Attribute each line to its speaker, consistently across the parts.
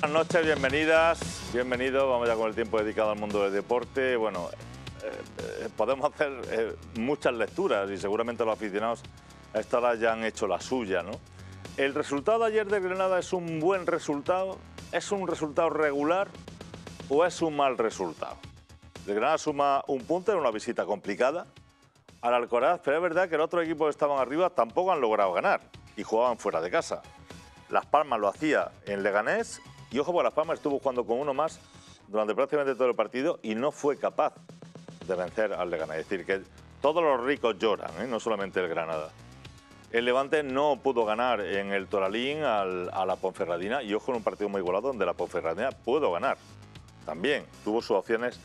Speaker 1: Buenas noches, bienvenidas, bienvenidos. Vamos ya con el tiempo dedicado al mundo del deporte. Bueno, eh, eh, podemos hacer eh, muchas lecturas y seguramente los aficionados a esta hora ya han hecho la suya, ¿no? El resultado ayer de Granada es un buen resultado, es un resultado regular o es un mal resultado. ...de Granada suma un punto en una visita complicada al Alcoraz, pero es verdad que los otros equipos que estaban arriba tampoco han logrado ganar y jugaban fuera de casa. Las Palmas lo hacía en Leganés y ojo, por la fama estuvo jugando con uno más durante prácticamente todo el partido y no fue capaz de vencer al Leganés. Es decir, que todos los ricos lloran, ¿eh? no solamente el Granada. El Levante no pudo ganar en el Toralín al, a la Ponferradina y ojo en un partido muy igualado donde la Ponferradina pudo ganar. También tuvo sus opciones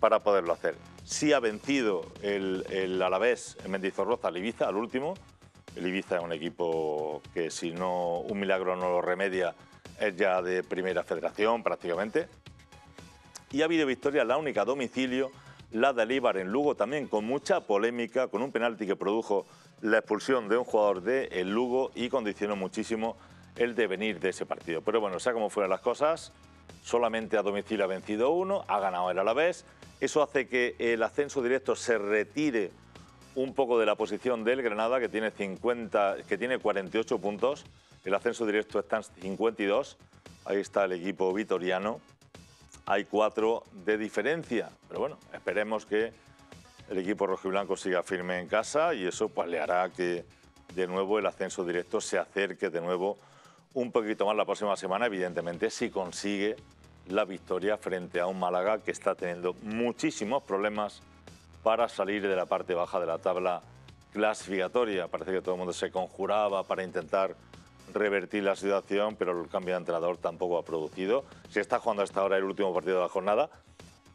Speaker 1: para poderlo hacer. Sí ha vencido el, el Alavés en Mendizorroza al Ibiza, al último. El Ibiza es un equipo que si no un milagro no lo remedia es ya de primera federación prácticamente. Y ha habido victoria, la única a domicilio, la de Alíbar en Lugo, también con mucha polémica, con un penalti que produjo la expulsión de un jugador de el Lugo y condicionó muchísimo el devenir de ese partido. Pero bueno, sea como fueran las cosas, solamente a domicilio ha vencido uno, ha ganado el vez. Eso hace que el ascenso directo se retire un poco de la posición del Granada, que tiene, 50, que tiene 48 puntos el ascenso directo está en 52. Ahí está el equipo vitoriano. Hay cuatro de diferencia. Pero bueno, esperemos que el equipo rojiblanco siga firme en casa y eso pues, le hará que de nuevo el ascenso directo se acerque de nuevo un poquito más la próxima semana, evidentemente, si consigue la victoria frente a un Málaga que está teniendo muchísimos problemas para salir de la parte baja de la tabla clasificatoria. Parece que todo el mundo se conjuraba para intentar revertir la situación, pero el cambio de entrenador tampoco ha producido. Se está jugando hasta ahora el último partido de la jornada,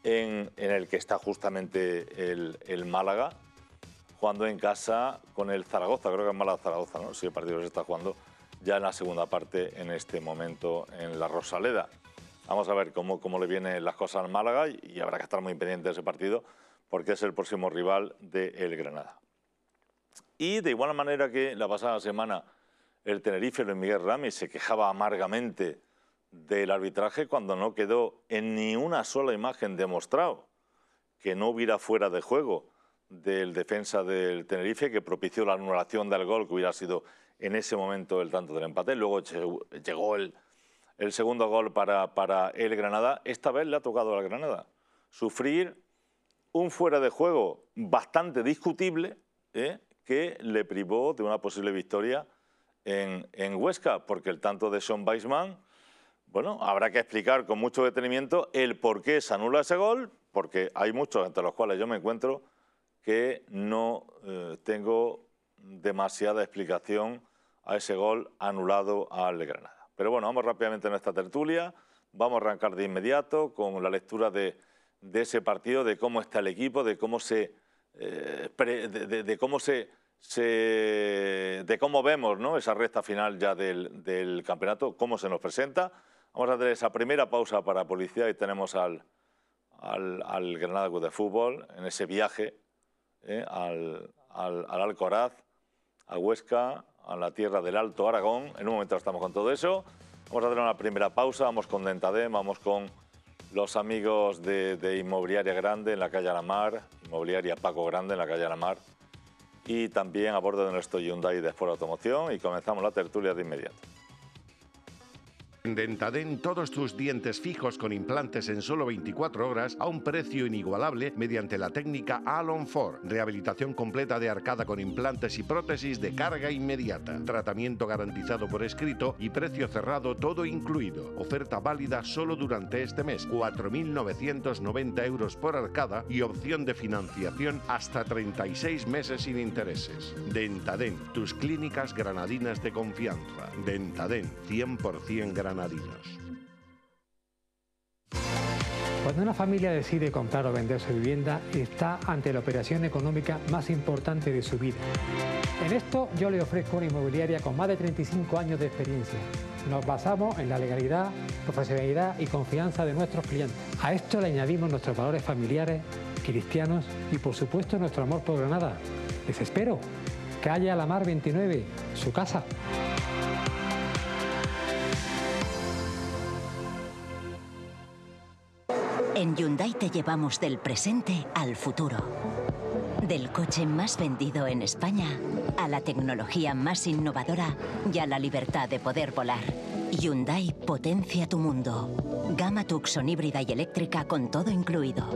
Speaker 1: en, el que está justamente el, Málaga, jugando en casa con el Zaragoza, creo que es Málaga Zaragoza, ¿no? Sí, el partido se está jugando ya en la segunda parte, en este momento, en la Rosaleda. Vamos a ver cómo, le vienen las cosas al Málaga y, habrá que estar muy pendiente de ese partido porque es el próximo rival del Granada. Y de igual manera que la pasada semana el Tenerife, Luis Miguel Rami, se quejaba amargamente del arbitraje cuando no quedó en ni una sola imagen demostrado que no hubiera fuera de juego del defensa del Tenerife que propició la anulación del gol que hubiera sido en ese momento el tanto del empate. Luego llegó el, segundo gol para, el Granada. Esta vez le ha tocado al Granada sufrir un fuera de juego bastante discutible ¿eh? que le privó de una posible victoria en, Huesca, porque el tanto de Sean Weisman, bueno, habrá que explicar con mucho detenimiento el por qué se anula ese gol, porque hay muchos entre los cuales yo me encuentro que no eh, tengo demasiada explicación a ese gol anulado al Granada. Pero bueno, vamos rápidamente a nuestra tertulia, vamos a arrancar de inmediato con la lectura de, ese partido, de cómo está el equipo, de cómo se, eh, de cómo se de cómo vemos ¿no? esa recta final ya del, campeonato, cómo se nos presenta. Vamos a hacer esa primera pausa para policía y tenemos al, al, al de Fútbol en ese viaje ¿eh? al, Alcoraz, a Huesca, a la tierra del Alto Aragón. En un momento estamos con todo eso. Vamos a hacer una primera pausa, vamos con Dentadem, vamos con los amigos de, de Inmobiliaria Grande en la calle Alamar, Inmobiliaria Paco Grande en la calle Alamar y también a bordo de nuestro Hyundai de Ford Automoción y comenzamos la tertulia de inmediato.
Speaker 2: En Dentadent, todos tus dientes fijos con implantes en solo 24 horas a un precio inigualable mediante la técnica Alon 4. Rehabilitación completa de arcada con implantes y prótesis de carga inmediata. Tratamiento garantizado por escrito y precio cerrado todo incluido. Oferta válida solo durante este mes. 4.990 euros por arcada y opción de financiación hasta 36 meses sin intereses. Dentadent, tus clínicas granadinas de confianza. Dentadent, 100% granadina
Speaker 3: cuando una familia decide comprar o vender su vivienda, está ante la operación económica más importante de su vida. En esto yo le ofrezco una inmobiliaria con más de 35 años de experiencia. Nos basamos en la legalidad, profesionalidad y confianza de nuestros clientes. A esto le añadimos nuestros valores familiares, cristianos y por supuesto nuestro amor por Granada. Les espero. ¡Que haya la Mar 29, su casa.
Speaker 4: En Hyundai te llevamos del presente al futuro. Del coche más vendido en España a la tecnología más innovadora y a la libertad de poder volar. Hyundai potencia tu mundo. Gama Tucson híbrida y eléctrica con todo incluido.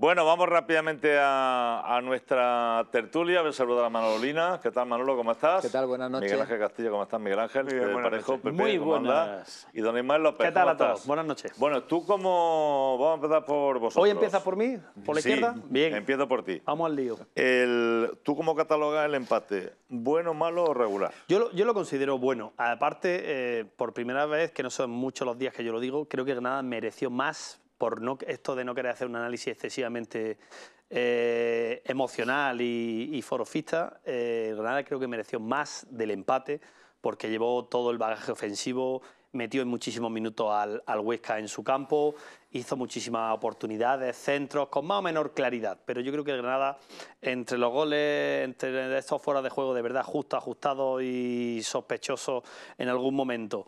Speaker 1: Bueno, vamos rápidamente a, nuestra tertulia. A ver, saludar a Manolina. ¿Qué tal, Manolo? ¿Cómo estás? ¿Qué tal? Buenas noches. Miguel Ángel Castillo, ¿cómo estás? Miguel Ángel, Muy eh, buenas Parejo, Muy buenas. Y don Ismael López. ¿Qué tal a todos? Buenas noches. Bueno, tú como... Vamos a empezar por vosotros. ¿Hoy empiezas por mí? ¿Por la izquierda? Bien. empiezo por ti. Vamos al lío. El... ¿Tú cómo catalogas el empate?
Speaker 5: ¿Bueno, malo o regular? Yo lo, considero bueno. Aparte, eh, por primera vez, que no son muchos los días que yo lo digo, creo que Granada mereció más por no, esto de no querer hacer un análisis excesivamente eh, emocional y, forofista, eh, Granada creo que mereció más del empate porque llevó todo el bagaje ofensivo, metió en muchísimos minutos al, Huesca en su campo, hizo muchísimas oportunidades, centros, con más o menor claridad. Pero yo creo que Granada, entre los goles, entre estos fuera de juego de verdad justos, ajustados y sospechosos en algún momento,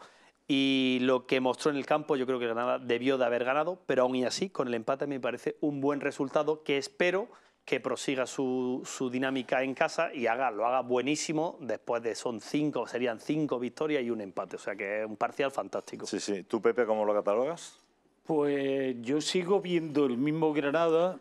Speaker 5: y lo que mostró en el campo yo creo que Granada debió de haber ganado, pero aún y así con el empate me parece un buen resultado que espero que prosiga su, dinámica en casa y haga, lo haga buenísimo después de son cinco, serían cinco victorias y un empate, o sea que es un parcial fantástico. Sí, sí.
Speaker 1: ¿Tú, Pepe, cómo lo catalogas?
Speaker 6: Pues yo sigo viendo el mismo Granada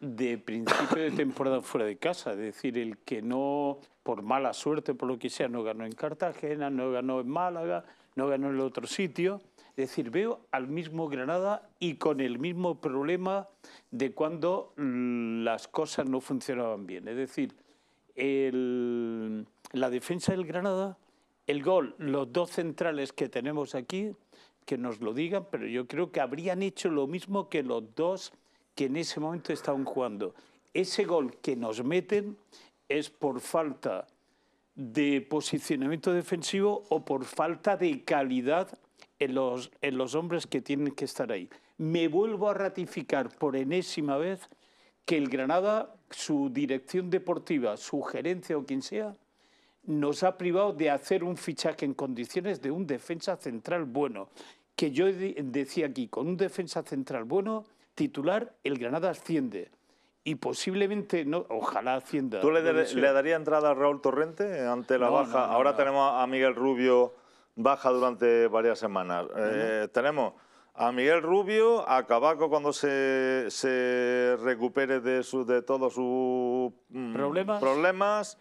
Speaker 6: de principio de temporada fuera de casa, es decir, el que no, por mala suerte, por lo que sea, no ganó en Cartagena, no ganó en Málaga, no ganó en el otro sitio. Es decir, veo al mismo Granada y con el mismo problema de cuando mm, las cosas no funcionaban bien. Es decir, la defensa del Granada, el gol, los dos centrales que tenemos aquí, que nos lo digan, pero yo creo que habrían hecho lo mismo que los dos que en ese momento estaban jugando. Ese gol que nos meten es por falta de posicionamiento defensivo o por falta de calidad en los, hombres que tienen que estar ahí. Me vuelvo a ratificar por enésima vez que el Granada, su dirección deportiva, su gerencia o quien sea, nos ha privado de hacer un fichaje en condiciones de un defensa central bueno. Que yo decía aquí, con un defensa central bueno, titular, el Granada asciende y posiblemente, no, ojalá Hacienda... ¿Tú le, le
Speaker 1: darías entrada a Raúl Torrente ante la baja? Ahora tenemos a Miguel Rubio baja durante varias semanas. Eh, tenemos a Miguel Rubio, a Cabaco cuando se, recupere de, su, de todos sus mm, problemas,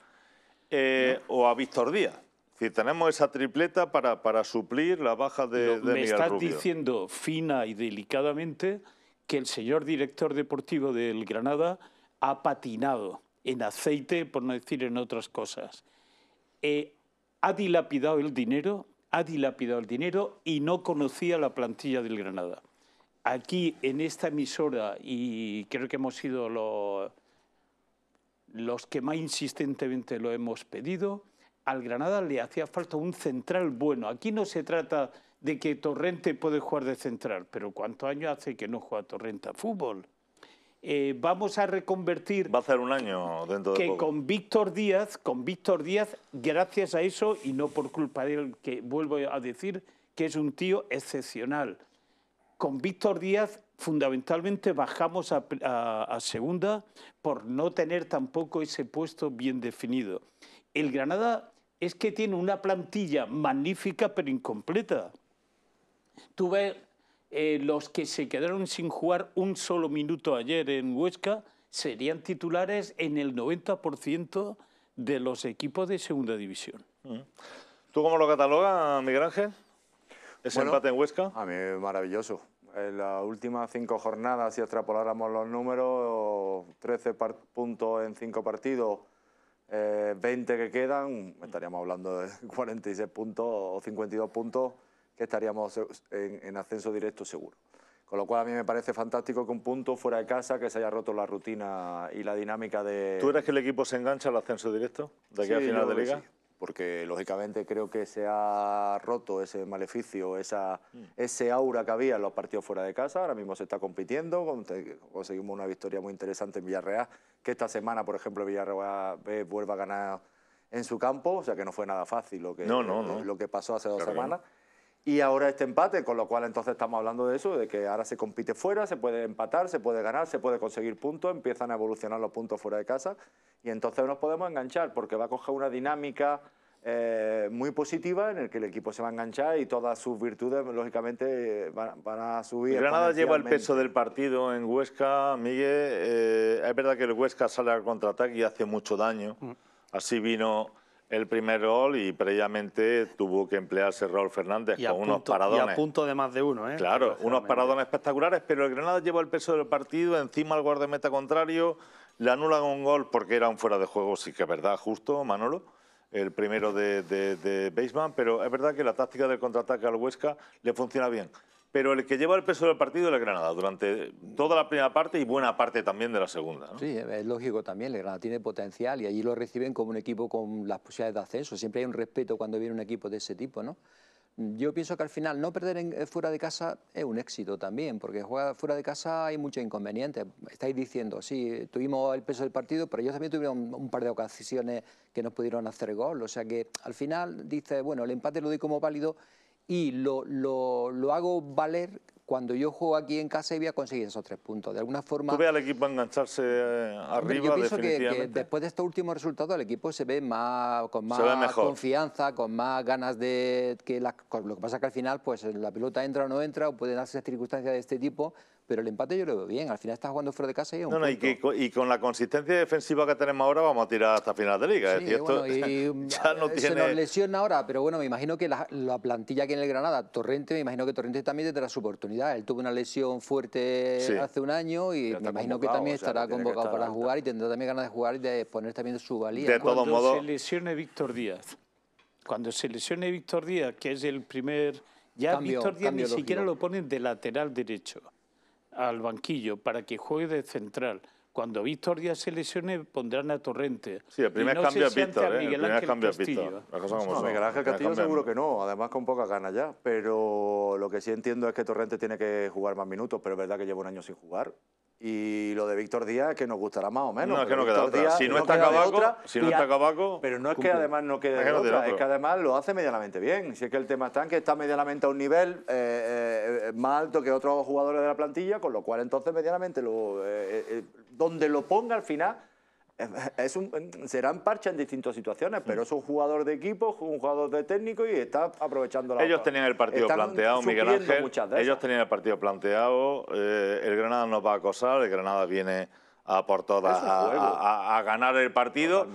Speaker 1: eh, o a Víctor Díaz. Si tenemos esa tripleta para, para suplir la baja de, de Miguel Rubio. Me estás
Speaker 6: diciendo fina y delicadamente que el señor director deportivo del Granada ha patinado en aceite, por no decir en otras cosas. Eh, ha dilapidado el dinero, ha dilapidado el dinero y no conocía la plantilla del Granada. Aquí, en esta emisora, y creo que hemos sido los que más insistentemente lo hemos pedido, al Granada le hacía falta un central bueno. Aquí no se trata de que Torrente puede jugar de central, pero ¿cuántos años hace que no juega Torrente a fútbol? Eh, vamos a reconvertir. Va a ser un año dentro de Que con Víctor Díaz, con Víctor Díaz, gracias a eso y no por culpa de él, que vuelvo a decir que es un tío excepcional. Con Víctor Díaz, fundamentalmente bajamos a segunda por no tener tampoco ese puesto bien definido. El Granada es que tiene una plantilla magnífica pero incompleta. Tú ves, eh, los que se quedaron sin jugar un solo minuto ayer en Huesca, serían titulares en el 90% de los equipos de segunda
Speaker 7: división. ¿Tú cómo lo catalogas, Miguel Ángel? Ese empate en Huesca. A mí es maravilloso. En las últimas cinco jornadas, si extrapoláramos los números, 13 puntos en cinco partidos, 20 eh, que quedan, estaríamos hablando de 46 puntos o 52 puntos que estaríamos en, ascenso directo seguro. Con lo cual a mí me parece fantástico que un punto fuera de casa, que se haya roto la rutina y la dinámica de... ¿Tú crees
Speaker 1: que el equipo se engancha al ascenso directo de aquí a final de liga? Sí,
Speaker 7: porque lógicamente creo que se ha roto ese maleficio, esa, mm. ese aura que había en los partidos fuera de casa. Ahora mismo se está compitiendo, conseguimos una victoria muy interesante en Villarreal, que esta semana, por ejemplo, Villarreal vuelva a ganar en su campo, o sea que no fue nada fácil lo que, Lo, que pasó hace dos semanas y ahora este empate, con lo cual entonces estamos hablando de eso, de que ahora se compite fuera, se puede empatar, se puede ganar, se puede conseguir puntos, empiezan a evolucionar los puntos fuera de casa y entonces nos podemos enganchar porque va a coger una dinámica eh, muy positiva en el que el equipo se va a enganchar y todas sus virtudes lógicamente van, a subir. Granada lleva el peso
Speaker 1: del partido en Huesca, Miguel, eh, es verdad que el Huesca sale al contraataque y hace mucho daño, mm. así vino el primer gol y previamente tuvo que emplearse Raúl Fernández con unos paradones. Y a punto de más de uno, ¿eh? Claro, unos paradones espectaculares, pero el Granada llevó el peso del partido encima al guardameta contrario, le anulan un gol porque era un fuera de juego, sí que es verdad, justo, Manolo, el primero de, de, de Baseman, pero es verdad que la táctica del contraataque al Huesca le funciona bien. Pero el que lleva el peso del partido es el Granada durante toda la primera parte y buena parte también de la segunda.
Speaker 3: Sí, es lógico también. El Granada tiene potencial y allí lo reciben como un equipo con las posibilidades de ascenso. Siempre hay un respeto cuando viene un equipo de ese tipo, ¿no? Yo pienso que al final no perder en, eh, fuera de casa es un éxito también, porque jugar fuera de casa hay muchos inconvenientes. Estáis diciendo, sí, tuvimos el peso del partido, pero ellos también tuvieron un par de ocasiones que nos pudieron hacer gol. O sea que al final dice, bueno, el empate lo doy como válido y lo, lo, lo hago valer cuando yo juego aquí en casa y voy a conseguir esos tres puntos. De alguna forma... ¿Tú ves al
Speaker 1: equipo engancharse
Speaker 3: eh, arriba Yo pienso Que, después de este último resultado el equipo se ve más con más confianza, con más ganas de... que Lo que pasa es que al final pues la pelota entra o no entra, o pueden darse circunstancias de este tipo pero el empate yo lo veo bien. Al final estás jugando fuera de casa y es un
Speaker 1: Y, con la consistencia defensiva que tenemos ahora vamos a tirar hasta final de liga. ¿eh? es ya mm, no eh, tiene... Se nos
Speaker 3: lesiona ahora, pero bueno, me imagino que la, plantilla aquí en el Granada, Torrente, me imagino que Torrente también tendrá su oportunidad. Él tuvo una lesión fuerte hace un año y me imagino que también estará convocado para jugar y tendrá también ganas de jugar y de poner también su valía. De Cuando se
Speaker 6: lesione Víctor Díaz, cuando se lesione Víctor Díaz, que es el primer... Ya Víctor Díaz ni siquiera lo ponen de lateral derecho al banquillo para que juegue de central. Cuando Víctor Díaz se lesione, pondrán a Torrente. Sí, el primer ¿eh? cambio es Víctor, El primer cambio es Víctor. Miguel Ángel Castillo seguro que
Speaker 7: no, además con poca ganas ya. Pero lo que sí entiendo es que Torrente tiene que jugar más minutos, pero es verdad que lleva un año sin jugar y lo de Víctor Díaz, que nos gustará más o menos. No, es que no queda si no, está Cabaco, Pero no es que además no quede otra, es que además lo hace medianamente bien. Si es que el tema está en que está medianamente a un nivel eh, eh, eh más alto que otros jugadores de la plantilla, con lo cual entonces medianamente lo, eh, donde lo ponga al final es serán parcha en distintas situaciones, pero es un jugador de equipo, un jugador de técnico y está aprovechando la Ellos tenían el partido planteado, Miguel eh, Ángel. Ellos
Speaker 1: tenían el partido planteado. el Granada nos va a acosar, el Granada viene a por todas, a, ganar el partido.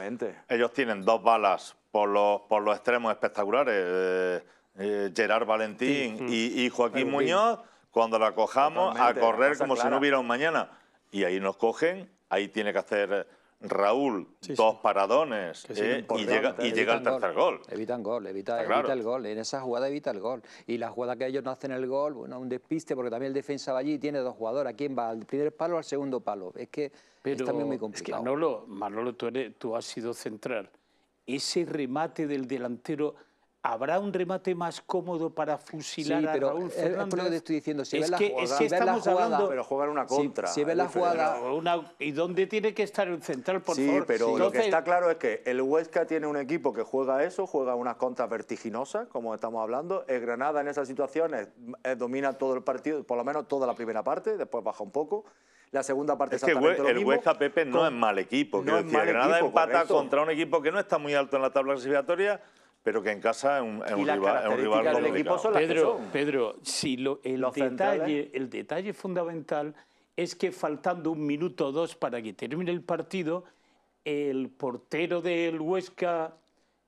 Speaker 1: Ellos tienen dos balas por los, extremos espectaculares, eh, eh, Gerard Valentín y, Joaquín Muñoz, cuando la cojamos a correr como si no hubiera un mañana. Y ahí nos cogen, ahí tiene que hacer Raúl, dos paradones eh, y llega, y llega el tercer gol.
Speaker 3: Evitan gol, evita, el gol. En esa jugada evita el gol. Y la jugada que ellos no hacen el gol, bueno, un despiste, porque también el defensa va allí y tiene dos jugadores. ¿A quién va? ¿Al primer palo o al segundo palo? Es que es también muy complicado. Es
Speaker 6: que Manolo, tú has sido central. Ese remate del delantero habrá un remate más cómodo para fusilar sí, pero a Raúl Fernández. Es lo que estoy
Speaker 7: diciendo. Si es la, jugada, estamos pero jugar una contra. Si, la jugada,
Speaker 6: ¿y dónde tiene que estar el central? Por sí, pero lo que está
Speaker 7: claro es que el Huesca tiene un equipo que juega eso, juega unas contras vertiginosas, como estamos hablando. El Granada en esas situaciones mm, eh, domina todo el partido, por lo menos toda la primera parte, después baja un poco. La segunda parte es que el, Huesca
Speaker 1: Pepe no es mal equipo. No Granada empata contra un equipo que no está muy alto en la tabla clasificatoria pero que en casa es un, rival, es un Pedro,
Speaker 6: Pedro, si lo, el, detalle, el detalle fundamental es que faltando un minuto o dos para que termine el partido, el portero del Huesca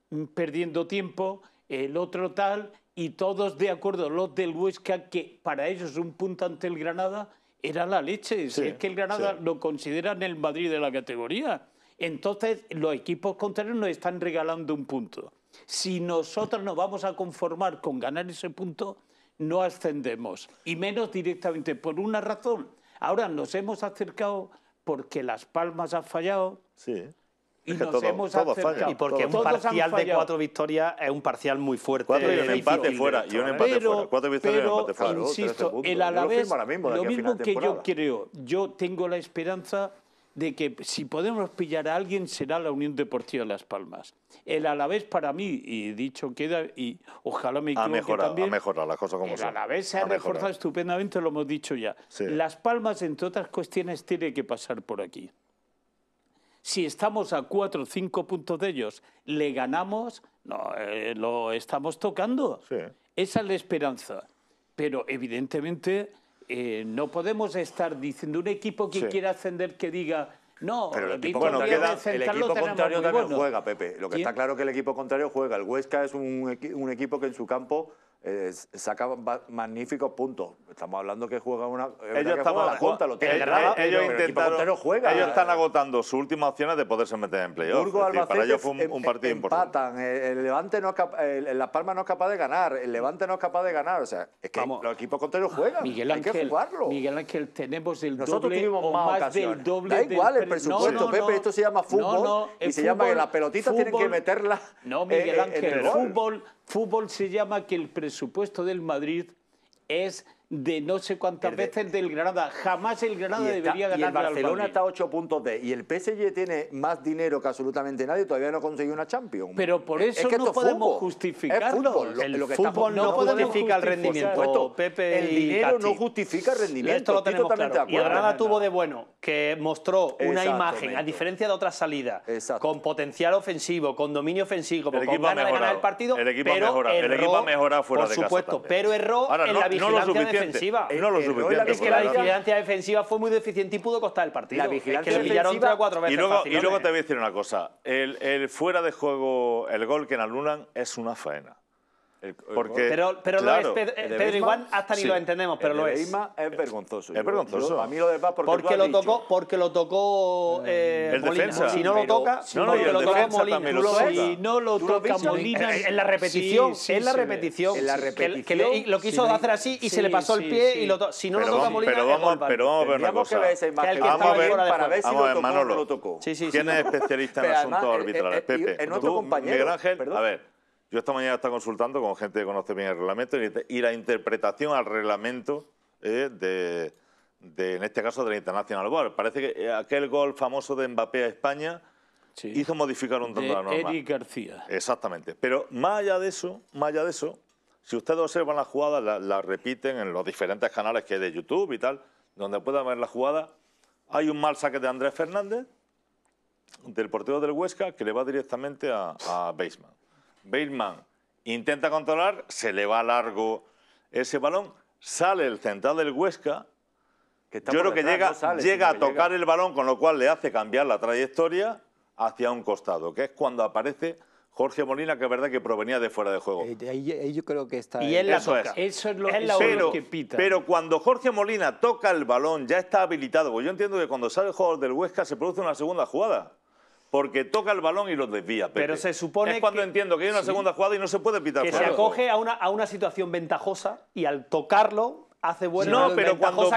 Speaker 6: mm, perdiendo tiempo, el otro tal, y todos de acuerdo, los del Huesca, que para ellos un punto ante el Granada era la leche. es que el Granada lo consideran el Madrid de la categoría. Entonces, los equipos contrarios nos están regalando un punto. Si nosotros nos vamos a conformar con ganar ese punto, no ascendemos, y menos directamente, por una razón. Ahora nos hemos acercado porque Las Palmas ha fallado. Sí. Y nos hemos acercado. Y porque un parcial de cuatro
Speaker 5: victorias es un parcial muy fuerte. y un empate fuera. Y un empate fuera. Cuatro victorias pero, y un empate fuera. insisto, el Alavés, lo, mismo, que yo
Speaker 6: creo, yo tengo la esperanza de que si podemos pillar a alguien será la Unión Deportiva de Las Palmas. El vez para mí, y dicho queda, y ojalá me equivoque ha mejorado, también, ha
Speaker 7: mejorado la cosa como El
Speaker 6: la vez se ha, mejorado. estupendamente, lo hemos dicho ya. Las Palmas, entre otras cuestiones, tiene que pasar por aquí. Si estamos a cuatro o cinco puntos de ellos, le ganamos, no, eh, lo estamos tocando. Esa es la esperanza. Pero evidentemente eh, no podemos estar diciendo un equipo que quiere ascender que diga... No, pero el eh, equipo, contrario también juega, Pepe. Lo que está
Speaker 7: claro es que el equipo contrario juega. El Huesca es un, un equipo que en su campo saca magníficos puntos. Estamos hablando que juega una. Ellos lo juega. Ellos
Speaker 1: están agotando sus últimas opciones de poderse meter en playoff. para ellos fue un, em, partido em, partido empatan,
Speaker 7: importante. El Levante no es capaz, el, Las Palmas no es capaz de ganar, el Levante no es capaz de ganar. O sea,
Speaker 1: es que los equipos
Speaker 7: contrarios juegan. Miguel Ángel, que jugarlo.
Speaker 6: Miguel Ángel, tenemos el Nosotros doble tuvimos más, del doble. Da igual el presupuesto, Pepe. esto se llama fútbol y se llama que las pelotitas tienen que meterlas. No, Miguel Ángel, fútbol Fútbol se llama que el presupuesto del Madrid es de no sé cuántas veces del Granada. Jamás el Granada debería ganar. Y el Barcelona está
Speaker 7: a 8 puntos de. Y el PSG tiene más dinero que absolutamente nadie. Todavía no ha conseguido una Champions. Pero por eso no podemos justificar fútbol, el fútbol no, justifica el rendimiento.
Speaker 5: el dinero no justifica el rendimiento. Esto lo tenemos claro. Y Granada tuvo de bueno que mostró una imagen, a diferencia de otras salidas, con potencial ofensivo, con dominio ofensivo, el con ganas de ganar el partido, el equipo pero ha erró, el equipo fuera por supuesto, pero erró en la vigilancia defensiva. no lo suficiente. Es que la vigilancia defensiva fue muy deficiente y pudo costar el partido. La vigilancia que pillaron tres o cuatro veces. Y luego, te
Speaker 1: voy a decir una cosa, el, el fuera de juego, el gol que en alunan es una faena pero, pero lo es, Pedro, Pedro igual hasta ni lo
Speaker 7: entendemos, pero lo es. es vergonzoso. Es vergonzoso. a mí lo de porque, porque lo tocó,
Speaker 1: porque lo tocó
Speaker 5: mm.
Speaker 7: eh, el Molina. Defensa. Si no lo toca, no, no, lo toca Molina. Lo si no lo toca
Speaker 5: Molina en, en, la repetición, sí, sí, en la repetición, en la repetición, que, que lo quiso hacer así y se le pasó el pie y lo si no lo toca Molina. Pero vamos, pero vamos a ver una cosa. Vamos a ver para ver si lo
Speaker 1: tocó lo tocó. ¿Quién es especialista en asuntos eh, eh, arbitrales? Pepe. Eh, Miguel Ángel, a ver. Yo esta mañana estaba consultando con gente que conoce bien el reglamento y la interpretación al reglamento eh, de, en este caso, de la International Bar. Parece que eh, aquel gol famoso de Mbappé a España hizo modificar un tanto la norma. Eric García. Exactamente. Pero más allá de eso, más allá de eso, si ustedes observan la jugada, la repiten en los diferentes canales que hay de YouTube y tal, donde puedan ver la jugada, hay un mal saque de Andrés Fernández, del portero del Huesca, que le va directamente a, a Bateman intenta controlar, se le va largo ese balón, sale el central del Huesca, que yo creo que llega, llega a tocar el balón, con lo cual le hace cambiar la trayectoria hacia un costado, que es cuando aparece Jorge Molina, que es verdad que provenía de fuera de juego.
Speaker 3: Eh, yo creo que está. Y él eso Es. lo, que pita. Pero
Speaker 1: cuando Jorge Molina toca el balón, ya está habilitado. yo entiendo que cuando sale el jugador del Huesca se produce una segunda jugada porque toca el balón y lo desvía. Pero se supone. Es cuando entiendo que hay una segunda jugada y no se puede pitar. Que se acoge
Speaker 5: a una, a una situación ventajosa y al tocarlo
Speaker 6: hace
Speaker 1: buena no, pero cuando,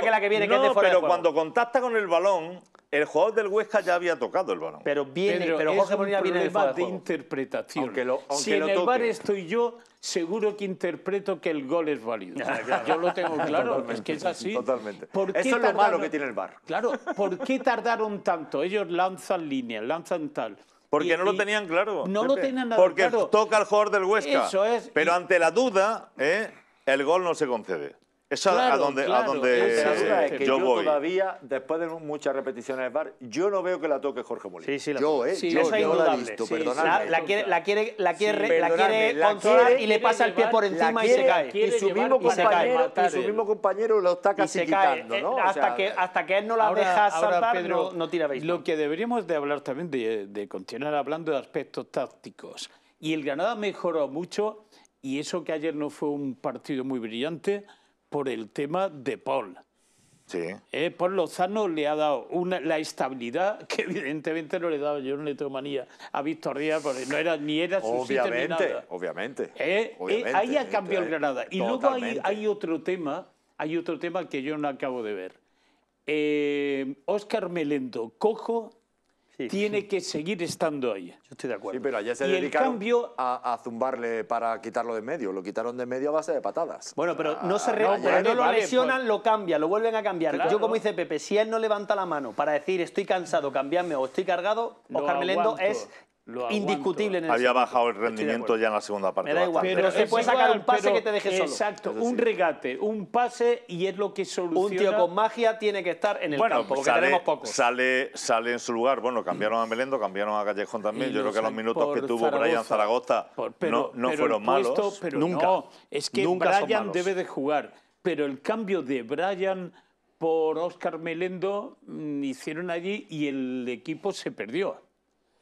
Speaker 1: pero cuando contacta con el balón, el jugador del Huesca ya había tocado el balón. Pero viene, pero Jorge viene de
Speaker 6: interpretación. lo, si en el estoy yo, seguro que interpreto que el gol es válido. yo lo tengo claro, es que es así. Totalmente. Eso es lo malo que tiene el bar. Claro, ¿por qué tardaron tanto?
Speaker 1: Ellos lanzan líneas. lanzan tal. Porque no lo tenían claro. No lo tenían nada Porque toca el jugador del Huesca. Eso es. Pero ante la duda, ¿eh? el gol no se concede. Es
Speaker 7: a, donde, a donde yo, voy. todavía, después de muchas repeticiones de bar, yo no veo que la toque Jorge Molina. yo, ¿eh? yo, la he visto, perdonadme. La,
Speaker 5: quiere, la quiere, la quiere, controlar y le pasa el pie por encima y se cae. Y su, mismo compañero lo está casi quitando, eh, ¿no? Hasta, que, hasta que él no la deja saltar, no,
Speaker 6: tira Lo que deberíamos de hablar también, de, de continuar hablando de aspectos tácticos. Y el Granada mejoró mucho, y eso que ayer no fue un partido muy brillante por el tema de Paul. Sí. Eh, Paul Lozano le ha dado una, la estabilidad que evidentemente no le daba... yo no le tengo manía a Víctor Díaz, porque no era, ni era su Obviamente,
Speaker 7: obviamente, eh, eh, obviamente ahí ha cambiado el Granada. Y luego hay,
Speaker 6: otro tema, hay otro tema que yo no acabo de ver. Óscar Melendo, cojo
Speaker 7: tiene que seguir estando ahí. Yo estoy de acuerdo. Sí, pero ayer se y dedicaron cambio... a, zumbarle para quitarlo de medio. Lo quitaron de medio a base de patadas. Bueno, pero ah, no se no, lo
Speaker 5: lesionan, pues. lo cambian, lo vuelven a cambiar. Yo, como dice Pepe, si él no levanta la mano para decir estoy cansado, cambiarme o estoy cargado, Oscar Melendo es
Speaker 1: indiscutible en el Había bajado el rendimiento ya en la segunda parte.
Speaker 5: pero, se puede sacar un pase que te deje solo. Exacto, un regate,
Speaker 6: un pase
Speaker 5: y es lo que soluciona. Un tío con magia tiene que estar en el bueno, campo, porque sale,
Speaker 1: tenemos Sale, en su lugar. Bueno, cambiaron a Melendo, cambiaron a Callejón también. Yo creo que los minutos que tuvo Brian Zaragoza no, fueron malos. nunca. es que nunca Brian debe de jugar, pero el
Speaker 6: cambio de Brian por Oscar Melendo mm, hicieron allí y el equipo se perdió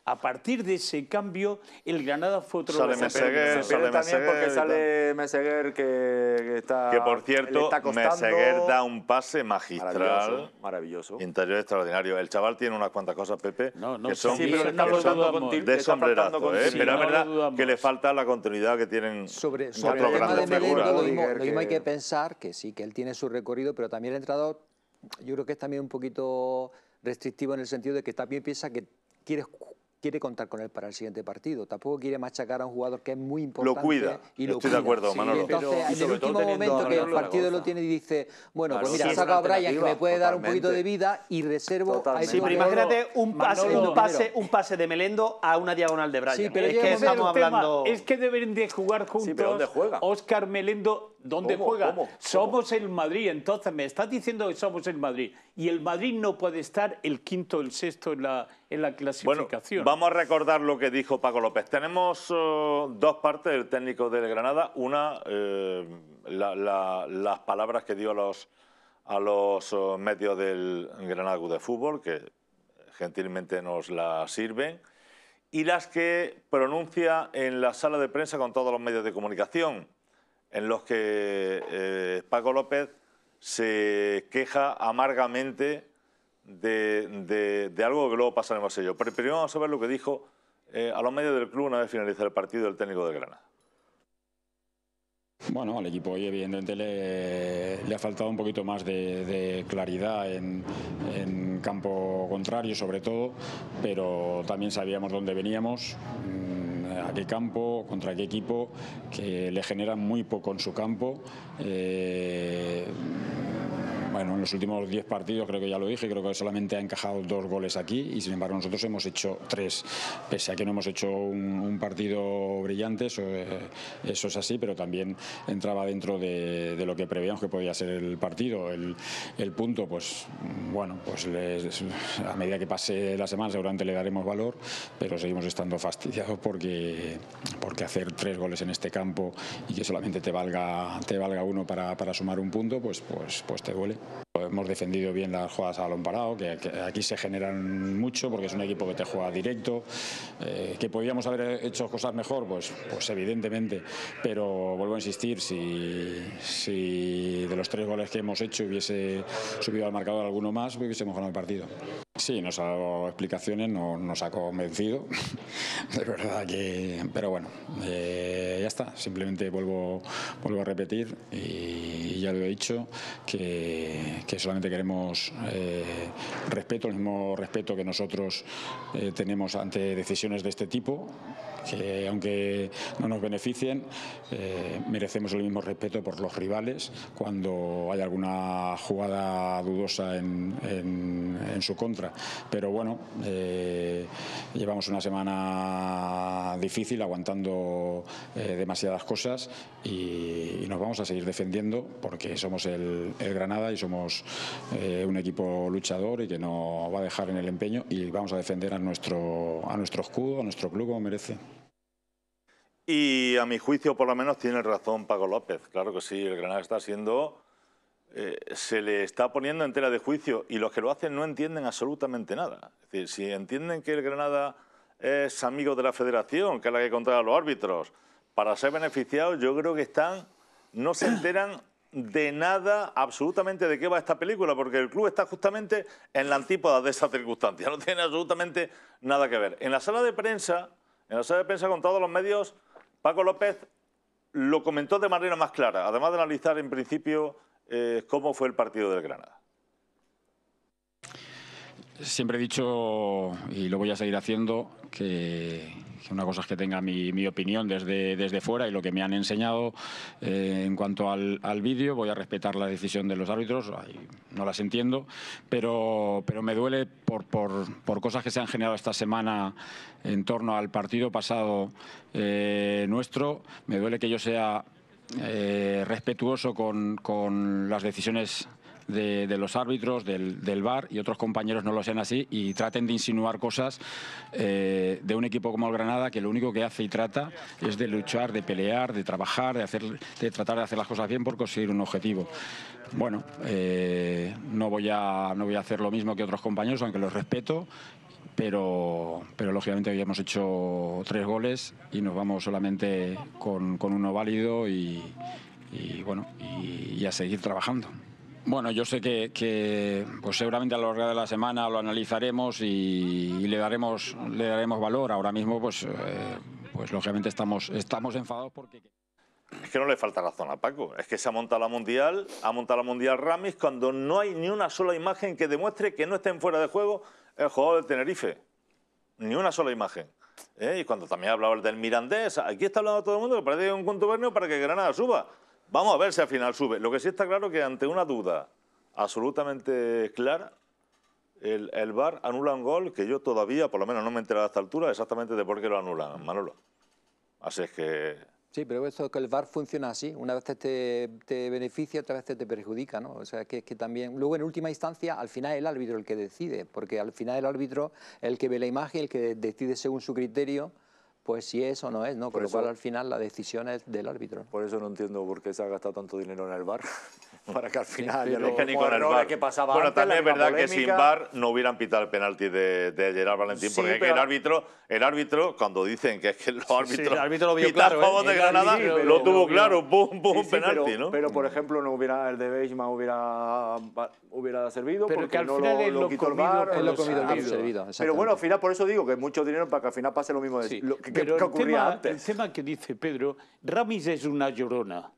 Speaker 6: a partir de ese cambio, el Granada fue otro... Sale Meseguer, sale también porque sale
Speaker 7: Meseguer que, está... Que por cierto, Meseguer da
Speaker 1: un pase magistral. Maravilloso, Interior extraordinario. El chaval tiene unas cuantas cosas, Pepe, que son sí, pero que de, sombrerazo. ¿eh? pero es verdad que le falta la continuidad que tienen sobre, sobre el grandes de figuras. Lo mismo, hay que
Speaker 3: pensar que sí, que él tiene su recorrido, pero también el entrador yo creo que es también un poquito restrictivo en el sentido de que también piensa que quieres quiere contar con él para el siguiente partido. Tampoco quiere machacar a un jugador que es muy importante. Lo cuida. Y Estoy de acuerdo, Manolo. en el último momento que el partido lo tiene y dice, bueno, pues mira, saco a Brian que me puede dar un poquito de vida y reservo este Sí, pero imagínate un
Speaker 6: pase, de Melendo a una diagonal de
Speaker 3: Brian. pero es que estamos hablando... es
Speaker 6: que deben de jugar juntos sí, ¿dónde juega? Oscar Melendo ¿Dónde juega? Somos el Madrid, entonces me estás diciendo que somos el Madrid. Y el Madrid no puede estar el quinto, el sexto en la, en la Bueno, vamos a
Speaker 1: recordar lo que dijo Paco López. Tenemos oh, dos partes del técnico del Granada. Una, eh, las palabras que dio a los, oh, medios del Granada de Fútbol, que gentilmente nos las sirven, y las que pronuncia en la sala de prensa con todos los medios de comunicación, en los que eh, Paco López se queja amargamente de, algo que luego pasaremos a ello Pero primero vamos a ver lo que dijo eh, a los medios del club una vez finalizado el partido el técnico de
Speaker 8: Granada. Bueno, al equipo hoy evidentemente le, le, ha faltado un poquito más de, claridad en, campo contrario sobre todo, pero también sabíamos dónde veníamos, mm, a qué campo, contra qué equipo, que le generan muy poco en su campo. Eh, bueno, en los últimos 10 partidos, creo que ya lo dije, creo que solamente ha encajado dos goles aquí y sin embargo nosotros hemos hecho tres. Pese a que no hemos hecho un, partido brillante, eh, eso, es así, pero también entraba dentro de, lo que preveíamos que podía ser el partido. El, punto, pues bueno, pues a medida que pase la semana seguramente le daremos valor, pero seguimos estando fastidiados porque, porque hacer tres goles en este campo y que solamente te valga, te valga uno para, sumar un punto, pues, pues, pues te duele. Hemos defendido bien las jugadas a balón parado, que, aquí se generan mucho porque es un equipo que te juega directo. Eh, ¿Que podíamos haber hecho cosas mejor? Pues, pues evidentemente, pero vuelvo a insistir, si, si de los tres goles que hemos hecho hubiese subido al marcador alguno más, hubiésemos ganado el partido. Sí, nos ha dado explicaciones, nos ha convencido, de verdad que... Pero bueno, eh, ya está, simplemente vuelvo, vuelvo a repetir y, ya lo he dicho, que, solamente queremos eh, respeto, el mismo respeto que nosotros eh, tenemos ante decisiones de este tipo, que aunque no nos beneficien, eh, merecemos el mismo respeto por los rivales cuando hay alguna jugada dudosa en, su contra. Pero bueno, eh, llevamos una semana difícil, aguantando eh, demasiadas cosas y, nos vamos a seguir defendiendo porque somos el, el Granada y somos un equipo luchador y que no va a dejar en el empeño y vamos a defender a nuestro, a nuestro escudo, a nuestro club como merece.
Speaker 1: Y a mi juicio, por lo menos, tiene razón Paco López. Claro que sí, el Granada está siendo... Eh, se le está poniendo entera de juicio y los que lo hacen no entienden absolutamente nada. Es decir, si entienden que el Granada es amigo de la federación, que es la que a los árbitros, para ser beneficiados, yo creo que están, no se enteran de nada absolutamente de qué va esta película, porque el club está justamente en la antípoda de esa circunstancia, no tiene absolutamente nada que ver. En la sala de prensa, en la sala de prensa con todos los medios Paco López lo comentó de manera más clara, además de analizar en principio eh, cómo fue el partido del Granada.
Speaker 8: Siempre he dicho, y lo voy a seguir haciendo, que, una cosa es que tenga mi, mi, opinión desde, desde fuera y lo que me han enseñado eh, en cuanto al, al vídeo. Voy a respetar la decisión de los árbitros, no las entiendo, pero, pero me duele por, por, por, cosas que se han generado esta semana en torno al partido pasado eh, nuestro. Me duele que yo sea eh, respetuoso con, con las decisiones de, los árbitros, del, del, VAR y otros compañeros no lo sean así y traten de insinuar cosas eh, de un equipo como el Granada que lo único que hace y trata es de luchar, de pelear, de trabajar, de, hacer, de tratar de hacer las cosas bien por conseguir un objetivo. Bueno, eh, no, voy a, no voy a hacer lo mismo que otros compañeros, aunque los respeto pero, lógicamente hoy hemos hecho tres goles y nos vamos solamente con, uno válido y, bueno, y a seguir trabajando. Bueno, yo sé que, pues seguramente a lo largo de la semana lo analizaremos y, le daremos le daremos valor. Ahora mismo, pues, eh, pues lógicamente estamos estamos enfadados porque
Speaker 1: es que no le falta razón a Paco. Es que se ha montado la mundial, ha montado la mundial Ramis cuando no hay ni una sola imagen que demuestre que no estén fuera de juego el jugador del Tenerife. Ni una sola imagen. ¿eh? Y cuando también hablaba del Mirandés, aquí está hablando todo el mundo que parece un contubernio para que Granada suba. Vamos a ver si al final sube. Lo que sí está claro es que ante una duda absolutamente clara, el, VAR anula un gol que yo todavía, por lo menos no me he enterado a esta altura, exactamente de por qué lo anulan, Manolo. Así es que...
Speaker 3: Sí, pero esto que el VAR funciona así. Una vez te, te beneficia, otra vez te perjudica, ¿no? O sea, que, que también... Luego, en última instancia, al final el árbitro el que decide, porque al final el árbitro el que ve la imagen, el que decide según su criterio pues si es o no es, ¿no? Con lo cual al final la decisión es del árbitro. Por eso no entiendo por qué se ha gastado tanto dinero en el bar. para que al final
Speaker 7: sí, el que pasaba Bueno, también es verdad que sin VAR
Speaker 1: no hubieran pitado el penalti de, de Gerard Valentín, porque el árbitro, el árbitro, cuando dicen que es que los árbitros sí, el árbitro lo vio claro, ¿eh? de Granada, lo tuvo claro, pum, pum, penalti, pero, ¿no?
Speaker 7: Pero, por ejemplo, no hubiera, el de Beisma hubiera, hubiera servido, porque al no final lo, lo, lo quitó el VAR. servido, pero bueno, al final, por eso digo que mucho dinero para que al final pase lo mismo de, que, ocurría antes.
Speaker 6: El tema que dice Pedro, Ramis es una llorona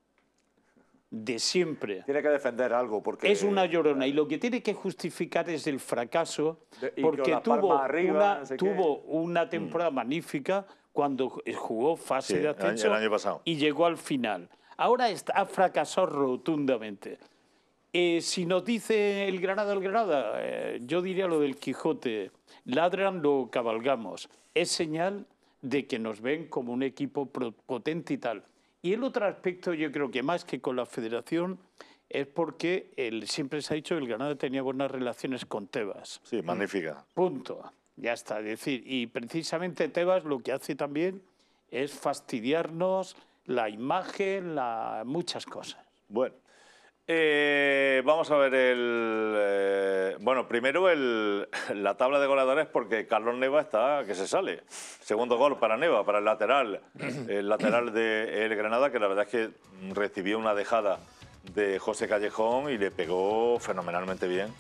Speaker 6: de siempre. Tiene
Speaker 7: que defender algo
Speaker 6: porque... Es una llorona y lo que tiene que justificar es el fracaso porque tuvo, una, temporada mm. magnífica cuando jugó fase de ascenso el año pasado. y llegó al final. Ahora ha fracasado rotundamente. Eh, si nos dice el Granada, el Granada, eh, yo diría lo del Quijote, ladran, lo cabalgamos. Es señal de que nos ven como un equipo potente y tal. Y el otro aspecto, yo creo que más que con la federación, es porque él, siempre se ha dicho que el ganado tenía buenas relaciones con Tebas. Sí, mm. magnífica. Punto. Ya está. decir, y precisamente Tebas lo que hace también es fastidiarnos la imagen, la, muchas cosas. Bueno,
Speaker 1: eh, vamos a ver el... Eh, bueno, primero el, la tabla de goleadores porque Carlos Neva está que se sale. Segundo gol para Neva, para el lateral. El lateral de el Granada, que la verdad es que recibió una dejada de José Callejón y le pegó fenomenalmente bien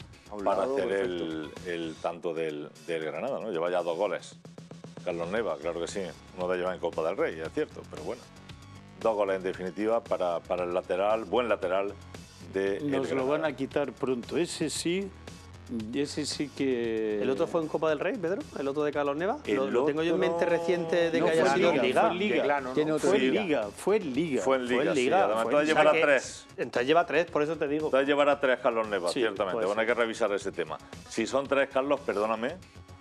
Speaker 1: para hacer el, tanto del, del Granada. ¿no? Lleva ya dos goles. Carlos Neva, claro que sí. Uno de llevar en Copa del Rey, es cierto, pero bueno. Dos goles en definitiva para, para el lateral, buen lateral nos lo van a quitar pronto. Ese sí, ese sí que... ¿El otro fue en Copa del Rey, Pedro?
Speaker 6: ¿El otro de Carlos Neva? Lo, tengo yo en mente reciente de no, que haya sido... Liga, fue Liga. Fue en Liga. Fue en Liga. Fue en Liga, entonces tres.
Speaker 1: Entonces lleva tres, por eso te digo. Entonces llevará tres Carlos Neva, ciertamente. Bueno, hay que revisar ese tema. Si son tres, Carlos, perdóname.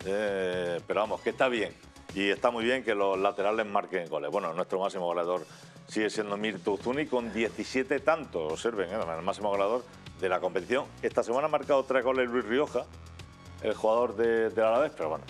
Speaker 1: Eh, pero vamos, que está bien y está muy bien que los laterales marquen goles. Bueno, nuestro máximo goleador sigue siendo Mirto Zuni con 17 tantos, observen, ¿eh? el máximo goleador de la competición. Esta semana ha marcado tres goles Luis Rioja, el jugador de, de la vez, pero bueno.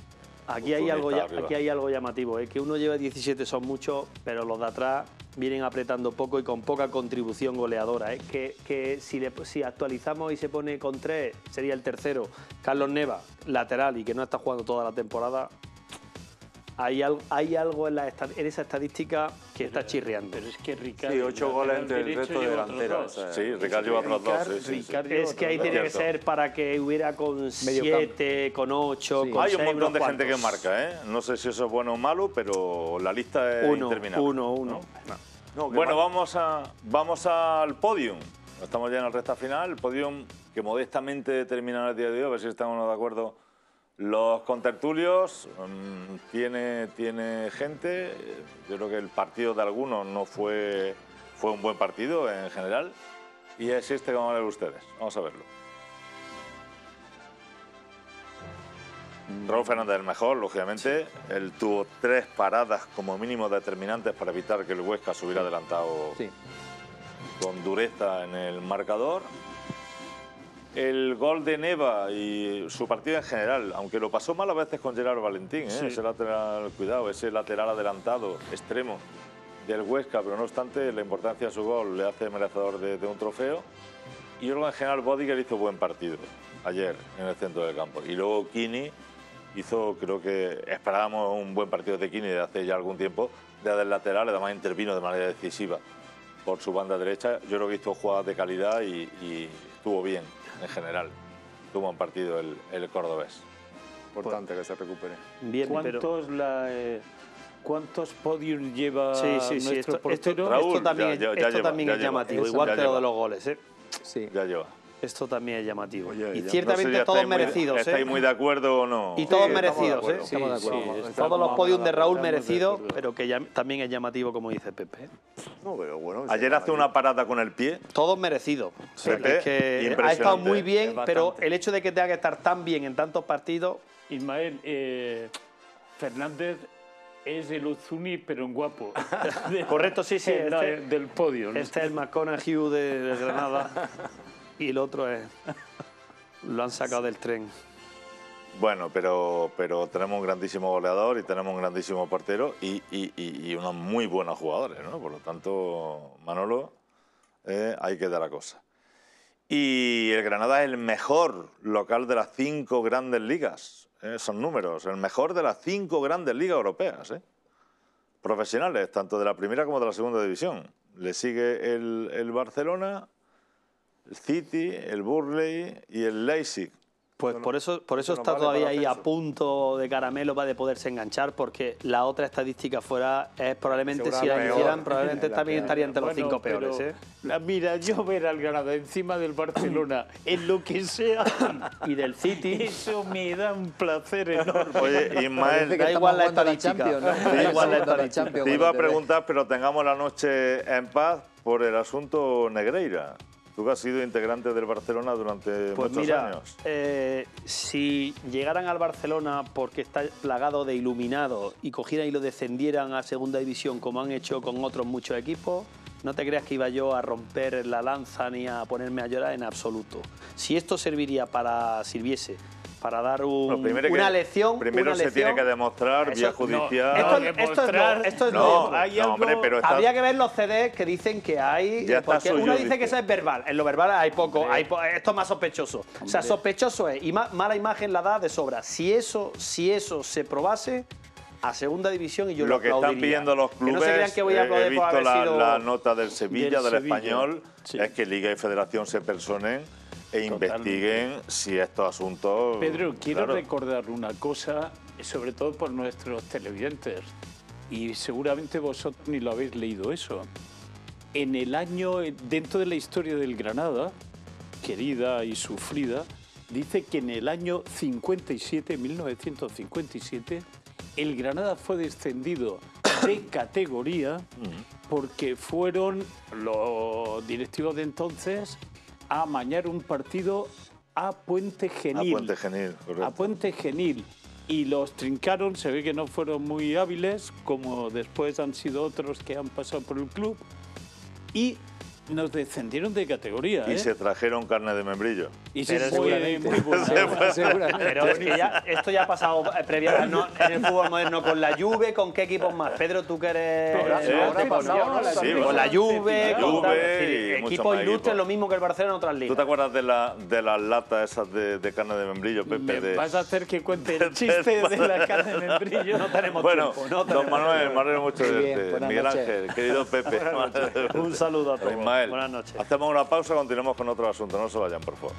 Speaker 1: Aquí hay, algo aquí hay
Speaker 5: algo llamativo, es ¿eh? que uno lleva 17 son muchos, pero los de atrás vienen apretando poco y con poca contribución goleadora. ...es ¿eh? Que, si, si, actualizamos y se pone con tres, sería el tercero. Carlos Neva, lateral y que no está jugando toda la temporada, hay, algo, hay algo en, la, en esa estadística que está chirriando. Pero
Speaker 7: es que Ricardo. Sí, ocho goles
Speaker 1: entre el resto de delanteros. sí, Ricardo lleva otros dos.
Speaker 5: Es que ahí tiene que ser para que hubiera con siete,
Speaker 1: con ocho, con Hay un montón de gente que marca, ¿eh? No sé si eso es bueno o malo, pero la lista es uno, interminable. Uno, uno. bueno, vamos, a, vamos al podium. Estamos ya en la recta final. El podium que modestamente termina el día de hoy, a ver si estamos de acuerdo los contertulios mm, tiene, tiene gente. Yo creo que el partido de algunos no fue, fue un buen partido en general. Y existe como van a ver ustedes. Vamos a verlo. Raúl Fernández el mejor, lógicamente. Él tuvo tres paradas como mínimo determinantes para evitar que el Huesca se hubiera adelantado con dureza en el marcador el gol de Neva y su partido en general, aunque lo pasó mal a veces con Gerard Valentín, ¿eh? ese lateral, cuidado, ese lateral adelantado, extremo del Huesca, pero no obstante la importancia de su gol le hace merecedor de, un trofeo. Y luego en general Bodiger hizo buen partido ayer en el centro del campo. Y luego Kini hizo, creo que esperábamos un buen partido de Kini de hace ya algún tiempo, de del lateral, además intervino de manera decisiva por su banda derecha. Yo creo que hizo jugadas de calidad y, y estuvo bien en general. Tuvo un partido el, el cordobés. Importante pues, que se recupere. Eh,
Speaker 6: ¿Cuántos, podios ¿cuántos lleva nuestro esto, portero? Esto, también, es llamativo, igual que lo de los
Speaker 5: goles. ¿eh? Sí. Ya lleva esto también es llamativo. y ciertamente todos merecidos. ¿Estáis ¿eh? muy de acuerdo o
Speaker 1: no? Y todos merecidos, todos los podios de Raúl merecidos,
Speaker 5: pero que también es llamativo, como dice Pepe.
Speaker 7: bueno, Ayer hace una
Speaker 5: parada con el pie. Todos merecidos. que ha estado ¿eh? muy bien, pero el hecho de que tenga que estar tan bien en tantos partidos... Ismael, eh, Fernández
Speaker 6: es el Uzuni, pero en guapo. Correcto, sí, sí. Este
Speaker 1: del podio.
Speaker 5: Este es el McConaughey de Granada. y el otro es...
Speaker 1: lo han sacado del tren. Bueno, pero, pero tenemos un grandísimo goleador y tenemos un grandísimo portero y, unos muy buenos jugadores, ¿no? Por lo tanto, Manolo, eh, hay que dar la cosa. Y el Granada es el mejor local de las cinco grandes ligas. Eh, son números, el mejor de las cinco grandes ligas europeas. Eh, profesionales, tanto de la primera como de la segunda división. Le sigue el Barcelona, City, el Burley y el Leipzig. Pues por eso, por eso, está todavía ahí a punto de
Speaker 5: caramelo para de poderse enganchar, porque la otra estadística fuera es probablemente si la hicieran, probablemente también estarían estaría entre los cinco peores.
Speaker 6: ¿eh? mira, yo ver al Granada encima del Barcelona, en lo que sea, y del City, eso me da un placer enorme. Oye, Da igual la estadística. Te iba a preguntar,
Speaker 1: pero tengamos la noche en paz por el asunto Negreira. Tú que has sido integrante del Barcelona durante pues muchos años.
Speaker 5: Eh, si llegaran al Barcelona porque está plagado de iluminado y cogieran y lo descendieran a segunda división como han hecho con otros muchos equipos, no te creas que iba yo a romper la lanza ni a ponerme a llorar en absoluto. Si esto serviría para sirviese para dar una lección. Primero se tiene que demostrar vía judicial. esto, esto, es esto es no, hay algo, Habría que ver los CDs que dicen que hay. porque uno dice, que eso es verbal. En lo verbal hay poco. esto es más sospechoso. O sea, sospechoso es. Y mala imagen la da de sobra. Si eso, si eso se probase, a segunda división y yo lo, lo que están pidiendo los clubes no se que voy a eh, he visto la, la, nota
Speaker 1: del Sevilla del, español es que Liga y Federación se personen e investiguen si estos asuntos... Pedro, quiero
Speaker 6: recordar una cosa, sobre todo por nuestros televidentes, y seguramente vosotros ni lo habéis leído eso. En el año, dentro de la historia del Granada, querida y sufrida, dice que en el año 57, 1957, el Granada fue descendido de categoría mm. porque fueron los directivos de entonces a mañar un partido a Puente Genil. A Puente
Speaker 1: Genil, correcto.
Speaker 6: A Puente Genil. Y los trincaron, se ve que no fueron muy hábiles, como después han sido otros que han pasado por el club. Y nos descendieron de categoría. Y ¿eh? se
Speaker 1: trajeron carne de membrillo. Y sí, es muy,
Speaker 5: Pero es que esto
Speaker 6: ya ha pasado eh, previamente
Speaker 5: en el fútbol moderno con la Juve, ¿con qué equipos más? Pedro, tú que eres... con la Juve, con Juve es lo mismo que el Barcelona en otras ligas. ¿Tú te
Speaker 1: acuerdas de, la, de las latas esas de, carne de membrillo, Pepe? Vas
Speaker 6: a hacer que cuente el chiste de la carne de
Speaker 1: membrillo. No tenemos bueno, tiempo. No don Manuel, me alegro mucho de, Miguel Ángel, querido Pepe. Un saludo a todos. buenas noches. Hacemos una pausa, continuamos con otro asunto. No se vayan, por favor.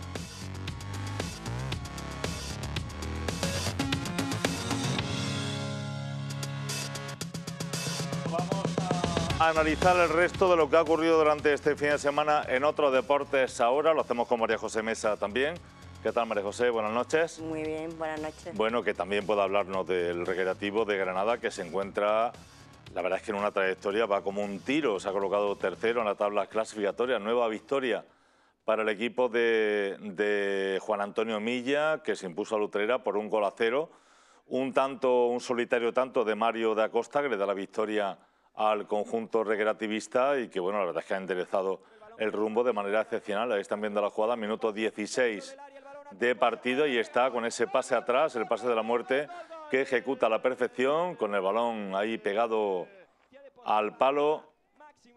Speaker 1: analizar el resto de lo que ha ocurrido durante este fin de semana en otros deportes ahora. Lo hacemos con María José Mesa también. ¿Qué tal, María José? Buenas noches.
Speaker 4: Muy bien, buenas noches.
Speaker 1: Bueno, que también pueda hablarnos del recreativo de Granada, que se encuentra, la verdad es que en una trayectoria va como un tiro. Se ha colocado tercero en la tabla clasificatoria. Nueva victoria para el equipo de, Juan Antonio Milla, que se impuso a Lutrera por un gol a cero. Un tanto, un solitario tanto de Mario de Acosta, que le da la victoria al conjunto recreativista y que, bueno, la verdad es que ha enderezado el rumbo de manera excepcional. Ahí están viendo la jugada, minuto 16 de partido y está con ese pase atrás, el pase de la muerte, que ejecuta a la perfección, con el balón ahí pegado al palo,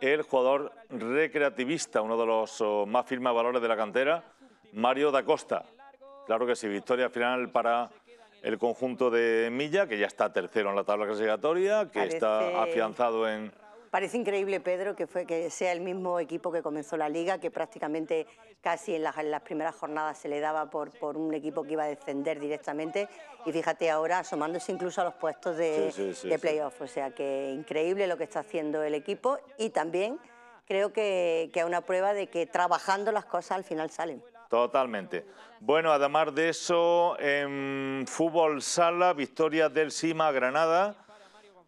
Speaker 1: el jugador recreativista, uno de los oh, más firmes valores de la cantera, Mario Da Costa. Claro que sí, victoria final para el conjunto de Milla, que ya está tercero en la tabla clasificatoria, que está afianzado en...
Speaker 4: Parece increíble, Pedro, que, fue, que sea el mismo equipo que comenzó la Liga, que prácticamente casi en las, primeras jornadas se le daba por, un equipo que iba a descender directamente y fíjate ahora asomándose incluso a los puestos de, playoff, o sea que increíble lo que está haciendo el equipo y también creo que es una prueba de que trabajando las cosas al final salen.
Speaker 1: Totalmente. Bueno, además de eso, en fútbol sala, victoria del Sima Granada,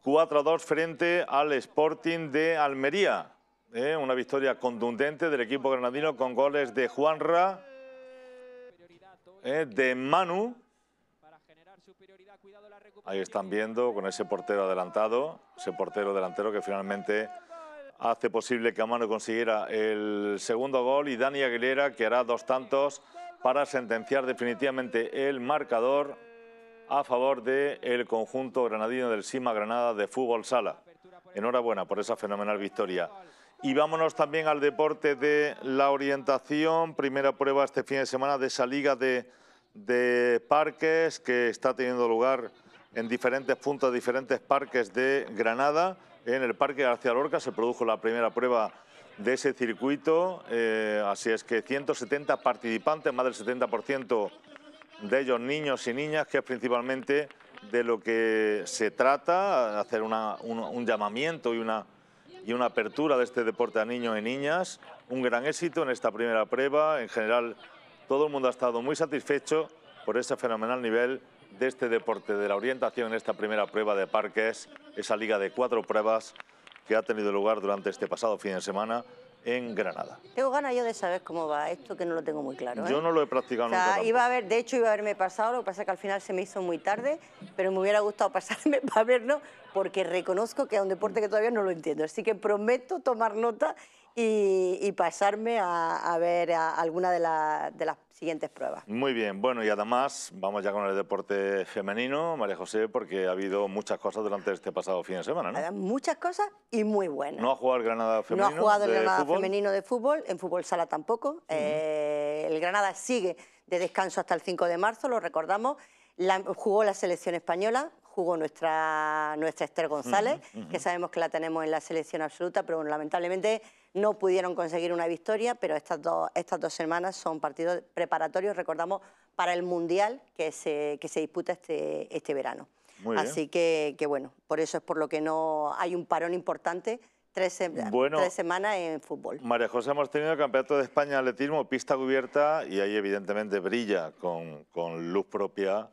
Speaker 1: 4-2 frente al Sporting de Almería. ¿eh? Una victoria contundente del equipo granadino con goles de Juanra, ¿eh? de Manu. Ahí están viendo con ese portero adelantado, ese portero delantero que finalmente hace posible que Amano consiguiera el segundo gol y Dani Aguilera que hará dos tantos para sentenciar definitivamente el marcador a favor del conjunto granadino del Sima Granada de Fútbol Sala. Enhorabuena por esa fenomenal victoria. Y vámonos también al deporte de la orientación, primera prueba este fin de semana de esa liga de, de parques que está teniendo lugar en diferentes puntos, diferentes parques de Granada en el Parque García Lorca se produjo la primera prueba de ese circuito, eh, así es que 170 participantes, más del 70% de ellos niños y niñas, que es principalmente de lo que se trata, hacer un, llamamiento y una, y una apertura de este deporte a niños y niñas. Un gran éxito en esta primera prueba, en general todo el mundo ha estado muy satisfecho por ese fenomenal nivel de este deporte, de la orientación en esta primera prueba de parques, esa liga de cuatro pruebas que ha tenido lugar durante este pasado fin de semana en Granada.
Speaker 4: Tengo ganas yo de saber cómo va esto, que no lo tengo muy claro. Yo ¿eh? no
Speaker 1: lo he practicado o nunca. Iba a
Speaker 4: haber, de hecho, iba a haberme pasado, lo que pasa es que al final se me hizo muy tarde, pero me hubiera gustado pasarme para verlo, porque reconozco que es un deporte que todavía no lo entiendo. Así que prometo tomar nota y, pasarme a, ver alguna de, las siguientes pruebas.
Speaker 1: Muy bien, bueno, y además vamos ya con el deporte femenino, María José, porque ha habido muchas cosas durante este pasado fin de semana, ¿no?
Speaker 4: Muchas cosas y muy buenas.
Speaker 1: No ha jugado el Granada femenino. No ha jugado el Granada femenino
Speaker 4: de fútbol, en fútbol sala tampoco. Eh, el Granada sigue de descanso hasta el 5 de marzo, lo recordamos. La, jugó la selección española, jugó nuestra, nuestra Esther González, que sabemos que la tenemos en la selección absoluta, pero lamentablemente no pudieron conseguir una victoria, pero estas dos, estas dos semanas son partidos preparatorios, recordamos, para el Mundial que se, que se disputa este, este verano. Así Que, que, bueno, por eso es por lo que no hay un parón importante. Tres, semanas en fútbol.
Speaker 1: María José, hemos tenido el Campeonato de España de Atletismo, pista cubierta, y ahí evidentemente brilla con, luz propia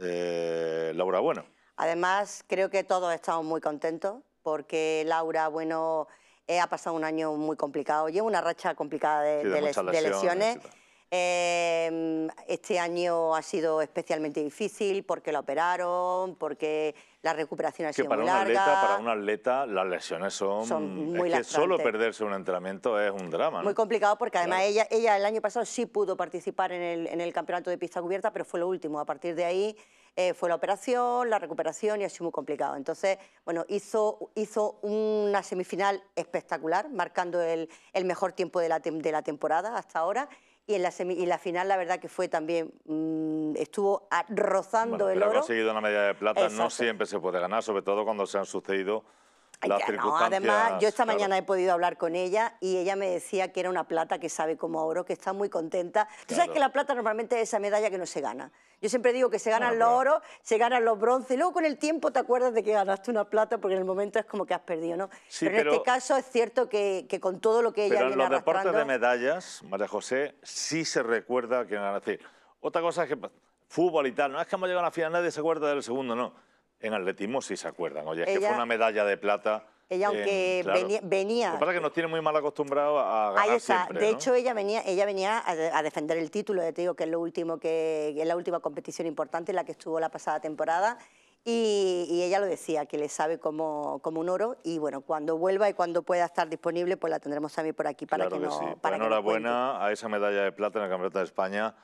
Speaker 1: eh, Laura Bueno.
Speaker 4: Además, creo que todos estamos muy contentos porque Laura Bueno eh, ha pasado un año muy complicado, lleva una racha complicada de, de, lesiones, em, este año ha sido especialmente difícil porque la operaron, porque la recuperación ha sido muy larga. para
Speaker 1: un atleta las lesiones son, muy es solo perderse un entrenamiento es un drama. Muy
Speaker 4: complicado porque además ella, ella el año pasado sí pudo participar en el, en el campeonato de pista cubierta, pero fue lo último. A partir de ahí eh, fue la operación, la recuperación y ha sido muy complicado. Entonces, bueno, hizo, hizo una semifinal espectacular, marcando el, mejor tiempo de la, temporada hasta ahora y en la, la final la verdad que fue también mm, estuvo rozando el pero Ha
Speaker 1: conseguido una medalla de plata, no siempre se puede ganar, sobre todo cuando se han sucedido además, yo esta mañana
Speaker 4: he podido hablar con ella y ella me decía que era una plata que sabe como oro, que está muy contenta. Tú sabes que la plata normalmente es esa medalla que no se gana. Yo siempre digo que se ganan los oro, se ganan los bronce y luego con el tiempo te acuerdas de que ganaste una plata porque en el momento es como que has perdido, ¿no? pero, en este caso es cierto que, con todo lo que ella pero en los deportes de
Speaker 1: medallas, María José, sí se recuerda que ganaste. Otra cosa es que fútbol y tal, no es que hemos llegado a la final, nadie se acuerda del segundo, no en atletismo sí se acuerdan. Oye, es que fue una medalla de plata.
Speaker 4: Ella, aunque venía, venía, Lo que
Speaker 1: pasa es nos tiene muy mal acostumbrados a ganar de hecho,
Speaker 4: ella venía, ella venía a, defender el título, ya te digo que es lo último que es la última competición importante en la que estuvo la pasada temporada. Y, ella lo decía, que le sabe como, como un oro. Y bueno, cuando vuelva y cuando pueda estar disponible, pues la tendremos también por aquí para que, enhorabuena
Speaker 1: a esa medalla de plata en la Campeonato de España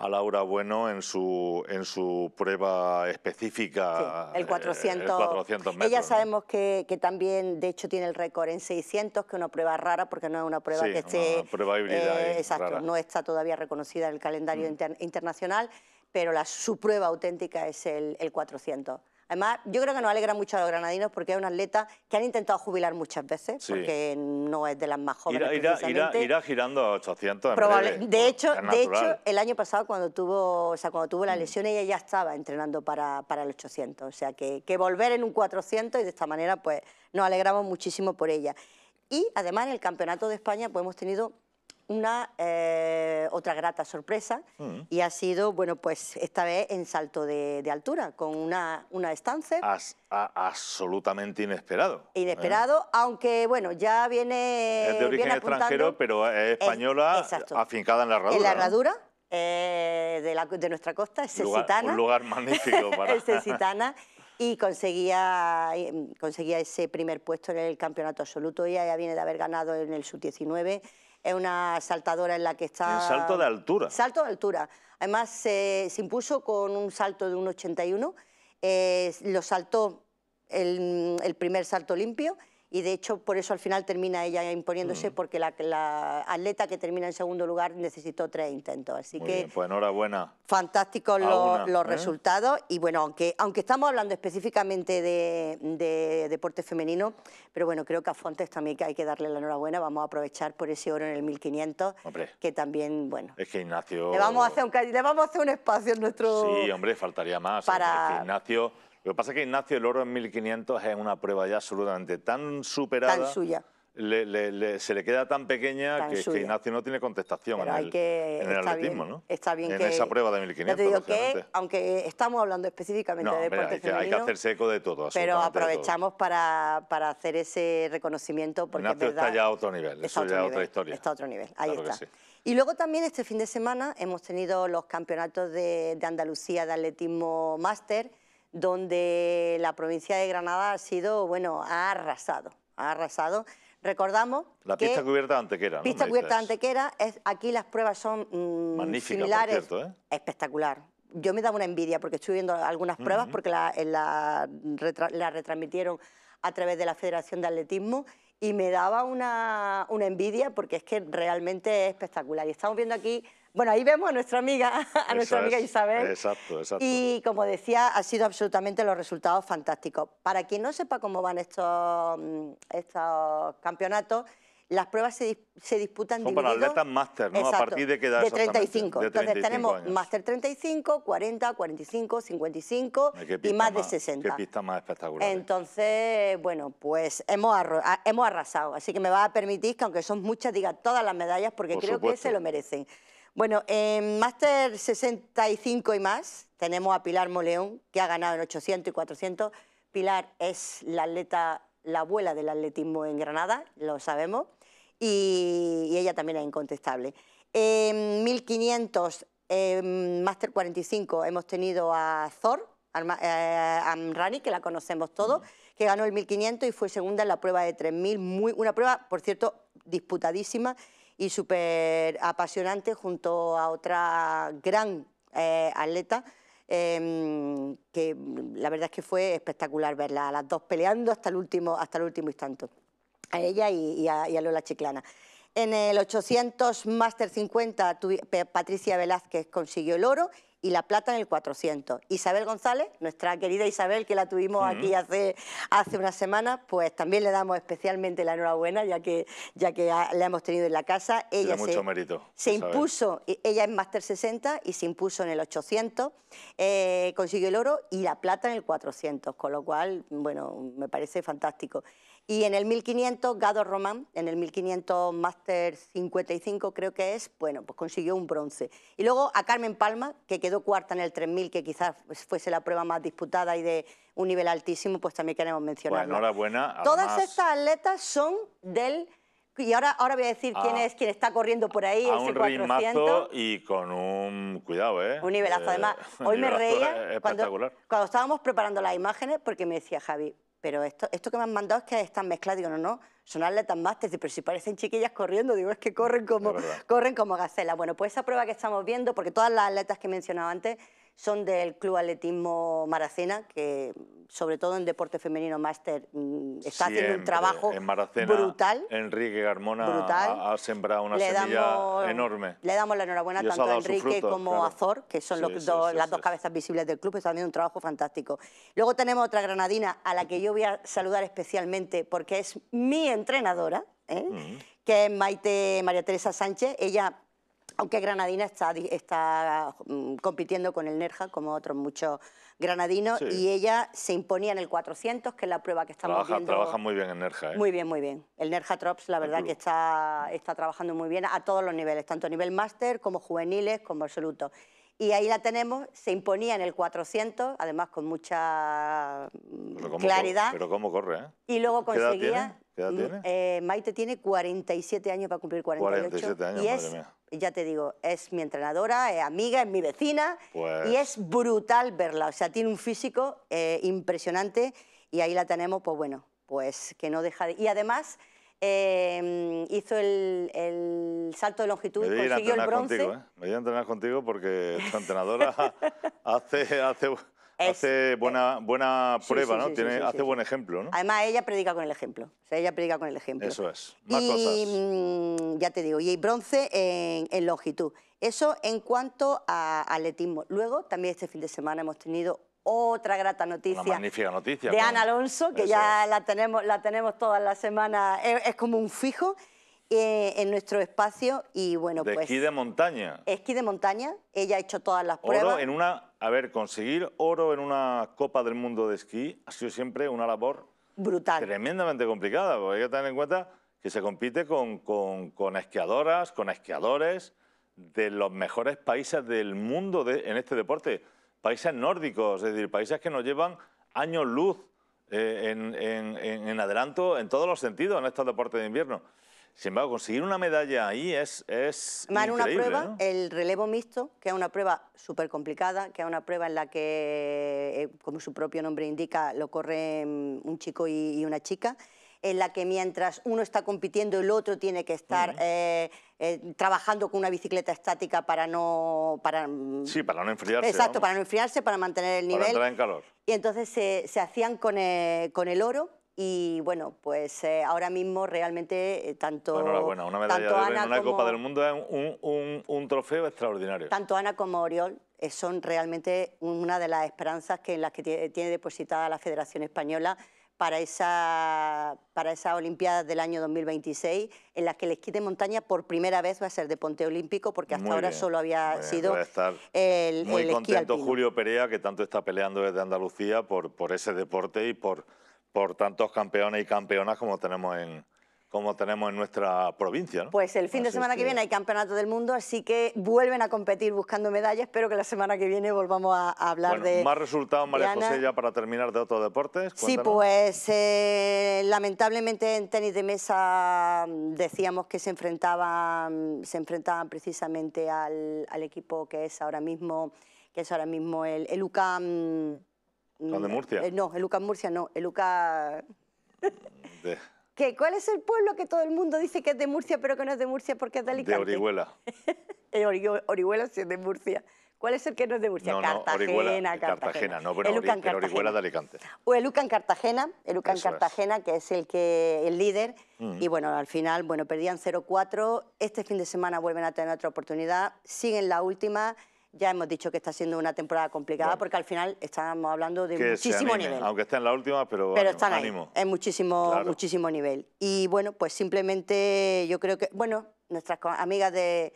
Speaker 1: a Laura Bueno en su, en su prueba específica. el 400, eh, Ella sabemos
Speaker 4: que, también, de hecho, tiene el récord en 600, que es una prueba rara porque no es una prueba que esté... Una prueba híbrida. Eh, exacto, no está todavía reconocida en el calendario mm. internacional, pero la, su prueba auténtica es el, el 400. Además, yo creo que nos alegra mucho a los granadinos porque es una atleta que han intentado jubilar muchas veces, porque no es de las más jóvenes. Irá,
Speaker 1: irá, girando a 800 en Probable. De, hecho, de hecho,
Speaker 4: el año pasado, cuando tuvo, o sea, cuando tuvo la mm. lesión, ella ya estaba entrenando para, para el 800. O sea, que, volver en un 400 y de esta manera, pues nos alegramos muchísimo por ella. Y además, en el Campeonato de España, pues hemos tenido una eh, otra grata sorpresa mm. y ha sido, bueno, pues esta vez en salto de, altura, con una, una estancia.
Speaker 1: absolutamente inesperado.
Speaker 4: ¿eh? Inesperado, aunque, bueno, ya viene... Es de origen extranjero,
Speaker 1: pero es española, afincada en la herradura. En la herradura.
Speaker 4: Eh, de, nuestra costa, es Un lugar magnífico para... es y conseguía, mm, conseguía ese primer puesto en el campeonato absoluto. Ella ya viene de haber ganado en el sub-19 es una saltadora en la que está... En salto de altura. Salto de altura. Además, se, impuso con un salto de 1,81. Eh, lo saltó el primer salto limpio y de hecho por eso al final termina ella imponiéndose mm. porque la, atleta que termina en segundo lugar necesitó tres intentos. Así que pues enhorabuena. Fantásticos los, ¿eh? resultados y bueno, aunque, aunque estamos hablando específicamente de, deporte femenino, pero bueno, creo que a Fontes también hay que darle la enhorabuena, vamos a aprovechar por ese oro en el 1500, hombre, que también, bueno...
Speaker 1: Es que Ignacio... vamos a
Speaker 4: le vamos a hacer un espacio en nuestro... Sí,
Speaker 1: hombre, faltaría más. Para... Ignacio lo que pasa es que Ignacio el oro en 1500 es una prueba ya absolutamente tan superada. Tan suya. se le queda tan pequeña que, Ignacio no tiene contestación en el, atletismo, ¿no?
Speaker 4: Está bien en esa prueba
Speaker 1: de 1500. Te digo que,
Speaker 4: aunque estamos hablando específicamente de deporte hay, hay que hacerse
Speaker 1: eco de todo. Pero aprovechamos
Speaker 4: Para, para, hacer ese reconocimiento porque Ignacio verdad, está ya
Speaker 1: a otro nivel, eso ya otra historia. Está a otro nivel, ahí está.
Speaker 4: Y luego también este fin de semana hemos tenido los campeonatos de, de Andalucía de atletismo máster donde la provincia de Granada ha sido, bueno, ha arrasado, ha arrasado. Recordamos La pista
Speaker 1: cubierta de Antequera. ¿no? Pista cubierta de
Speaker 4: Antequera, es, aquí las pruebas son mm, similares. cierto, ¿eh? Espectacular. Yo me daba una envidia porque estoy viendo algunas pruebas porque la, retransmitieron a través de la Federación de Atletismo y me daba una, una envidia porque es que realmente es espectacular. Y estamos viendo aquí bueno, ahí vemos a nuestra amiga, a nuestra amiga Isabel. Exacto,
Speaker 1: exacto. Y
Speaker 4: como decía, han sido absolutamente los resultados fantásticos. Para quien no sepa cómo van estos, mm, estos campeonatos, las pruebas se, se disputan... Son dividido, para atletas máster, ¿no? a partir de qué edad De 35. Entonces tenemos máster 35, 40, 45, 55 y más, de 60. Qué
Speaker 1: pista más espectacular. ¿eh?
Speaker 4: Entonces, bueno, pues hemos, hemos arrasado. Así que me va a permitir que aunque son muchas, diga todas las medallas porque creo que se lo merecen. Bueno, en Máster 65 y más tenemos a Pilar Moleón, que ha ganado en 800 y 400. Pilar es la atleta, la abuela del atletismo en Granada, lo sabemos, y, ella también es incontestable. En 1500, en Máster 45, hemos tenido a eh, a Amrani, que la conocemos todos, que ganó el 1500 y fue segunda en la prueba de 3000, muy, una prueba, por cierto, disputadísima y súper apasionante junto a otra gran eh, atleta em, que la verdad es que fue espectacular verla, a las dos peleando hasta el último, hasta el último instante, a ella y, a, Lola Chiclana. En el 800 Master 50, Patricia Velázquez consiguió el oro y la plata en el 400. Isabel González, nuestra querida Isabel, que la tuvimos aquí hace, hace unas semanas, pues también le damos especialmente la enhorabuena, ya que, ya que la hemos tenido en la casa. Ella
Speaker 1: se,
Speaker 4: impuso, e, ella es máster 60 y se impuso en el 800, eh, consiguió el oro y la plata en el 400, con lo cual, bueno, me parece fantástico. Y en el 1500, Gado Román, en el 1500 Master 55 creo que es, bueno, pues consiguió un bronce. Y luego a Carmen Palma, que quedó cuarta en el 3000, que quizás fuese la prueba más disputada y de un nivel altísimo, pues también queremos mencionarla. Bueno, pues
Speaker 1: enhorabuena. Todas
Speaker 4: estas atletas son del... Y ahora, ahora voy a decir quién ah. es quien está corriendo por ahí, a un 400
Speaker 1: y con un... Cuidado, ¿eh? Un nivelazo, además. Eh, Hoy me reía eh, cuando
Speaker 4: estábamos preparando las imágenes porque me decía Javi, pero esto, esto que me han mandado es que están mezcladas. Digo, no, no, son atletas másteres. pero si parecen chiquillas corriendo, digo, es que corren como, corren como gacelas. Bueno, pues esa prueba que estamos viendo, porque todas las atletas que he mencionado antes son del Club Atletismo Maracena, que sobre todo en deporte femenino máster mm, está haciendo un trabajo eh, en Maracena, brutal.
Speaker 1: Enrique Garmona Ha, sembrado una semilla enorme.
Speaker 4: Le damos la enhorabuena tanto a Enrique como a Azor, que son las dos cabezas visibles del club, pues están haciendo un trabajo fantástico. Luego tenemos otra granadina a la que yo voy a saludar especialmente porque es mi entrenadora, ¿eh? que es Maite María Teresa Sánchez. Ella aunque Granadina está, está mm, compitiendo con el Nerja, como otros muchos granadinos, y ella se imponía en el 400, que es la prueba que estamos trabaja, Trabaja muy
Speaker 1: bien el Nerja. ¿eh? Muy
Speaker 4: bien, muy bien. El Nerja Trops, la verdad que está, está trabajando muy bien a todos los niveles, tanto a nivel máster como juveniles como absoluto. Y ahí la tenemos, se imponía en el 400, además con mucha mm, claridad. pero
Speaker 1: cómo corre, ¿eh? Y luego conseguía... ¿Qué edad tiene?
Speaker 4: Mm, eh, Maite tiene 47 años para cumplir 48. 47 años, y Ya te digo, es mi entrenadora, es amiga, es mi vecina. Pues y es brutal verla, o sea, tiene un físico eh, impresionante. Y ahí la tenemos, pues bueno, pues que no deja de... Y además Em, hizo el, salto de longitud y consiguió el bronce.
Speaker 1: Me voy a entrenar contigo porque tu entrenadora hace, buena, buena prueba, ¿no? hace buen ejemplo, ¿no?
Speaker 4: Además, ella predica con el ejemplo. ella predica con el ejemplo. Eso es. y, mm, Ya te digo, y bronce en, en longitud. Eso en cuanto a atletismo. Luego, también este fin de semana hemos tenido otra grata noticia. magnífica noticia. De Ana Alonso, que ya la tenemos, la tenemos todas las semanas, es, como un fijo eh, en nuestro espacio y bueno, de pues... esquí
Speaker 1: de montaña.
Speaker 4: Esquí de montaña, ella ha hecho todas las pruebas. Oro
Speaker 1: en una... A ver, conseguir oro en una Copa del Mundo de Esquí ha sido siempre una labor... Brutal. Tremendamente complicada, porque hay que tener en cuenta que se compite con, con, esquiadoras, con esquiadores de los mejores países del mundo en este deporte países nórdicos, es decir, países que nos llevan años luz eh, en, adelanto en todos los sentidos en estos deportes de invierno. Sin embargo, conseguir una medalla ahí es, es una prueba,
Speaker 4: el relevo mixto, que es una prueba súper complicada, que es una prueba en la que, eh, como su propio nombre indica, lo corren un chico y una chica, en la que mientras uno está compitiendo el otro tiene que estar eh, eh, trabajando con una bicicleta estática para no... Para, mm,
Speaker 1: para no enfriarse. Exacto, para
Speaker 4: no enfriarse, para mantener el nivel. Para en calor. Y entonces se, hacían eh, con el, oro y bueno, pues ahora mismo realmente tanto... una medalla una Copa del Mundo
Speaker 1: es un, trofeo extraordinario. Tanto
Speaker 4: Ana como Oriol son realmente una de las esperanzas que, en las que tiene depositada la Federación Española para esa, para esa Olimpiada del año 2026, en las que el esquí de montaña por primera vez va a ser de Ponte Olímpico, porque hasta ahora solo había sido el
Speaker 1: el, Muy contento Julio Perea, que tanto está peleando desde Andalucía por, por ese deporte y por, por tantos campeones y campeonas como tenemos en, como tenemos en nuestra provincia. Pues el fin de semana que... viene hay
Speaker 4: Campeonato del Mundo, así que vuelven a competir buscando medallas. Espero que la semana que viene volvamos a, hablar de... Más
Speaker 1: resultados, María José, ya para terminar de otros deportes. Sí, pues
Speaker 4: eh, lamentablemente en tenis de mesa mm, decíamos que se enfrentaban, se enfrentaban precisamente al, equipo que es ahora mismo, que es ahora mismo el, el UCAM... Mm,
Speaker 1: de eh, Murcia? no,
Speaker 4: el UCAM Murcia no, el UCAM... ¿Cuál es el pueblo que todo el mundo dice que es de Murcia, pero que no es de Murcia porque es de Alicante? De Orihuela. Eh, Orihuela sí es de Murcia. ¿Cuál es el que no es de Murcia? Eh, Cartagena, Cartagena, no, pero, Orihuela de Alicante. O el Ucan Cartagena, el Cartagena, que es el que el líder. Mm. Y bueno, al final, bueno, perdían 0-4. Este fin de semana vuelven a tener otra oportunidad. Siguen la última. Ya hemos dicho que está siendo una temporada complicada porque al final estamos hablando de muchísimo nivel.
Speaker 1: Aunque está en la última, pero, pero
Speaker 4: en muchísimo, muchísimo nivel. Y bueno, pues simplemente yo creo que, bueno, nuestras amigas del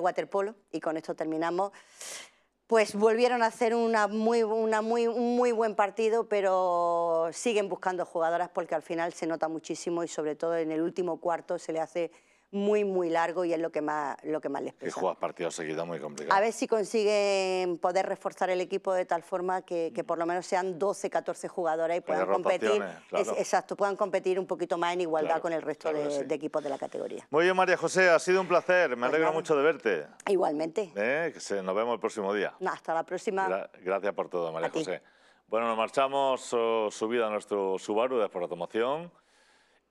Speaker 4: waterpolo, y con esto terminamos, pues volvieron a hacer una muy, muy, un muy buen partido, pero siguen buscando jugadoras porque al final se nota muchísimo y sobre todo en el último cuarto se le hace muy, muy largo y es lo que más, lo que más les pesa. Y
Speaker 1: juegas partidos seguidos muy complicado. A ver
Speaker 4: si consiguen poder reforzar el equipo de tal forma que, por lo menos sean 12, 14 jugadoras y puedan competir. exacto, puedan competir un poquito más en igualdad con el resto de, equipos de la categoría.
Speaker 1: Muy bien, María José, ha sido un placer. Me pues alegro mucho de verte.
Speaker 4: Igualmente.
Speaker 1: Eh, nos vemos el próximo día.
Speaker 4: hasta la próxima.
Speaker 1: gracias por todo, María José. Bueno, nos marchamos subida a nuestro Subaru de automoción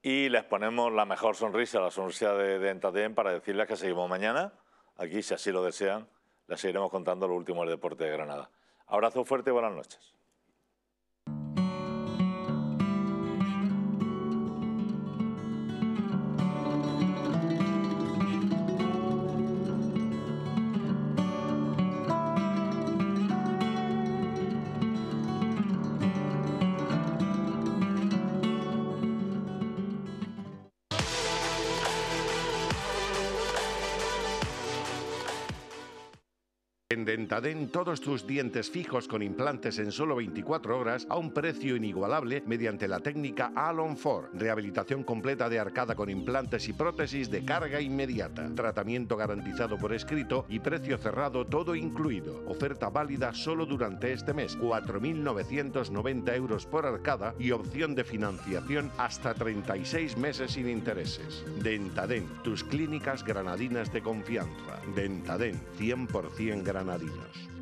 Speaker 1: y les ponemos la mejor sonrisa, la sonrisa de, de para decirles que seguimos mañana. Aquí, si así lo desean, les seguiremos contando lo último del deporte de Granada. Abrazo fuerte y buenas noches.
Speaker 2: en Dentaden todos tus dientes fijos con implantes en solo 24 horas a un precio inigualable mediante la técnica Alon 4, Rehabilitación completa de arcada con implantes y prótesis de carga inmediata. Tratamiento garantizado por escrito y precio cerrado todo incluido. Oferta válida solo durante este mes. 4.990 euros por arcada y opción de financiación hasta 36 meses sin intereses. Dentaden, tus clínicas granadinas de confianza. Dentadent 100% granadina marinas.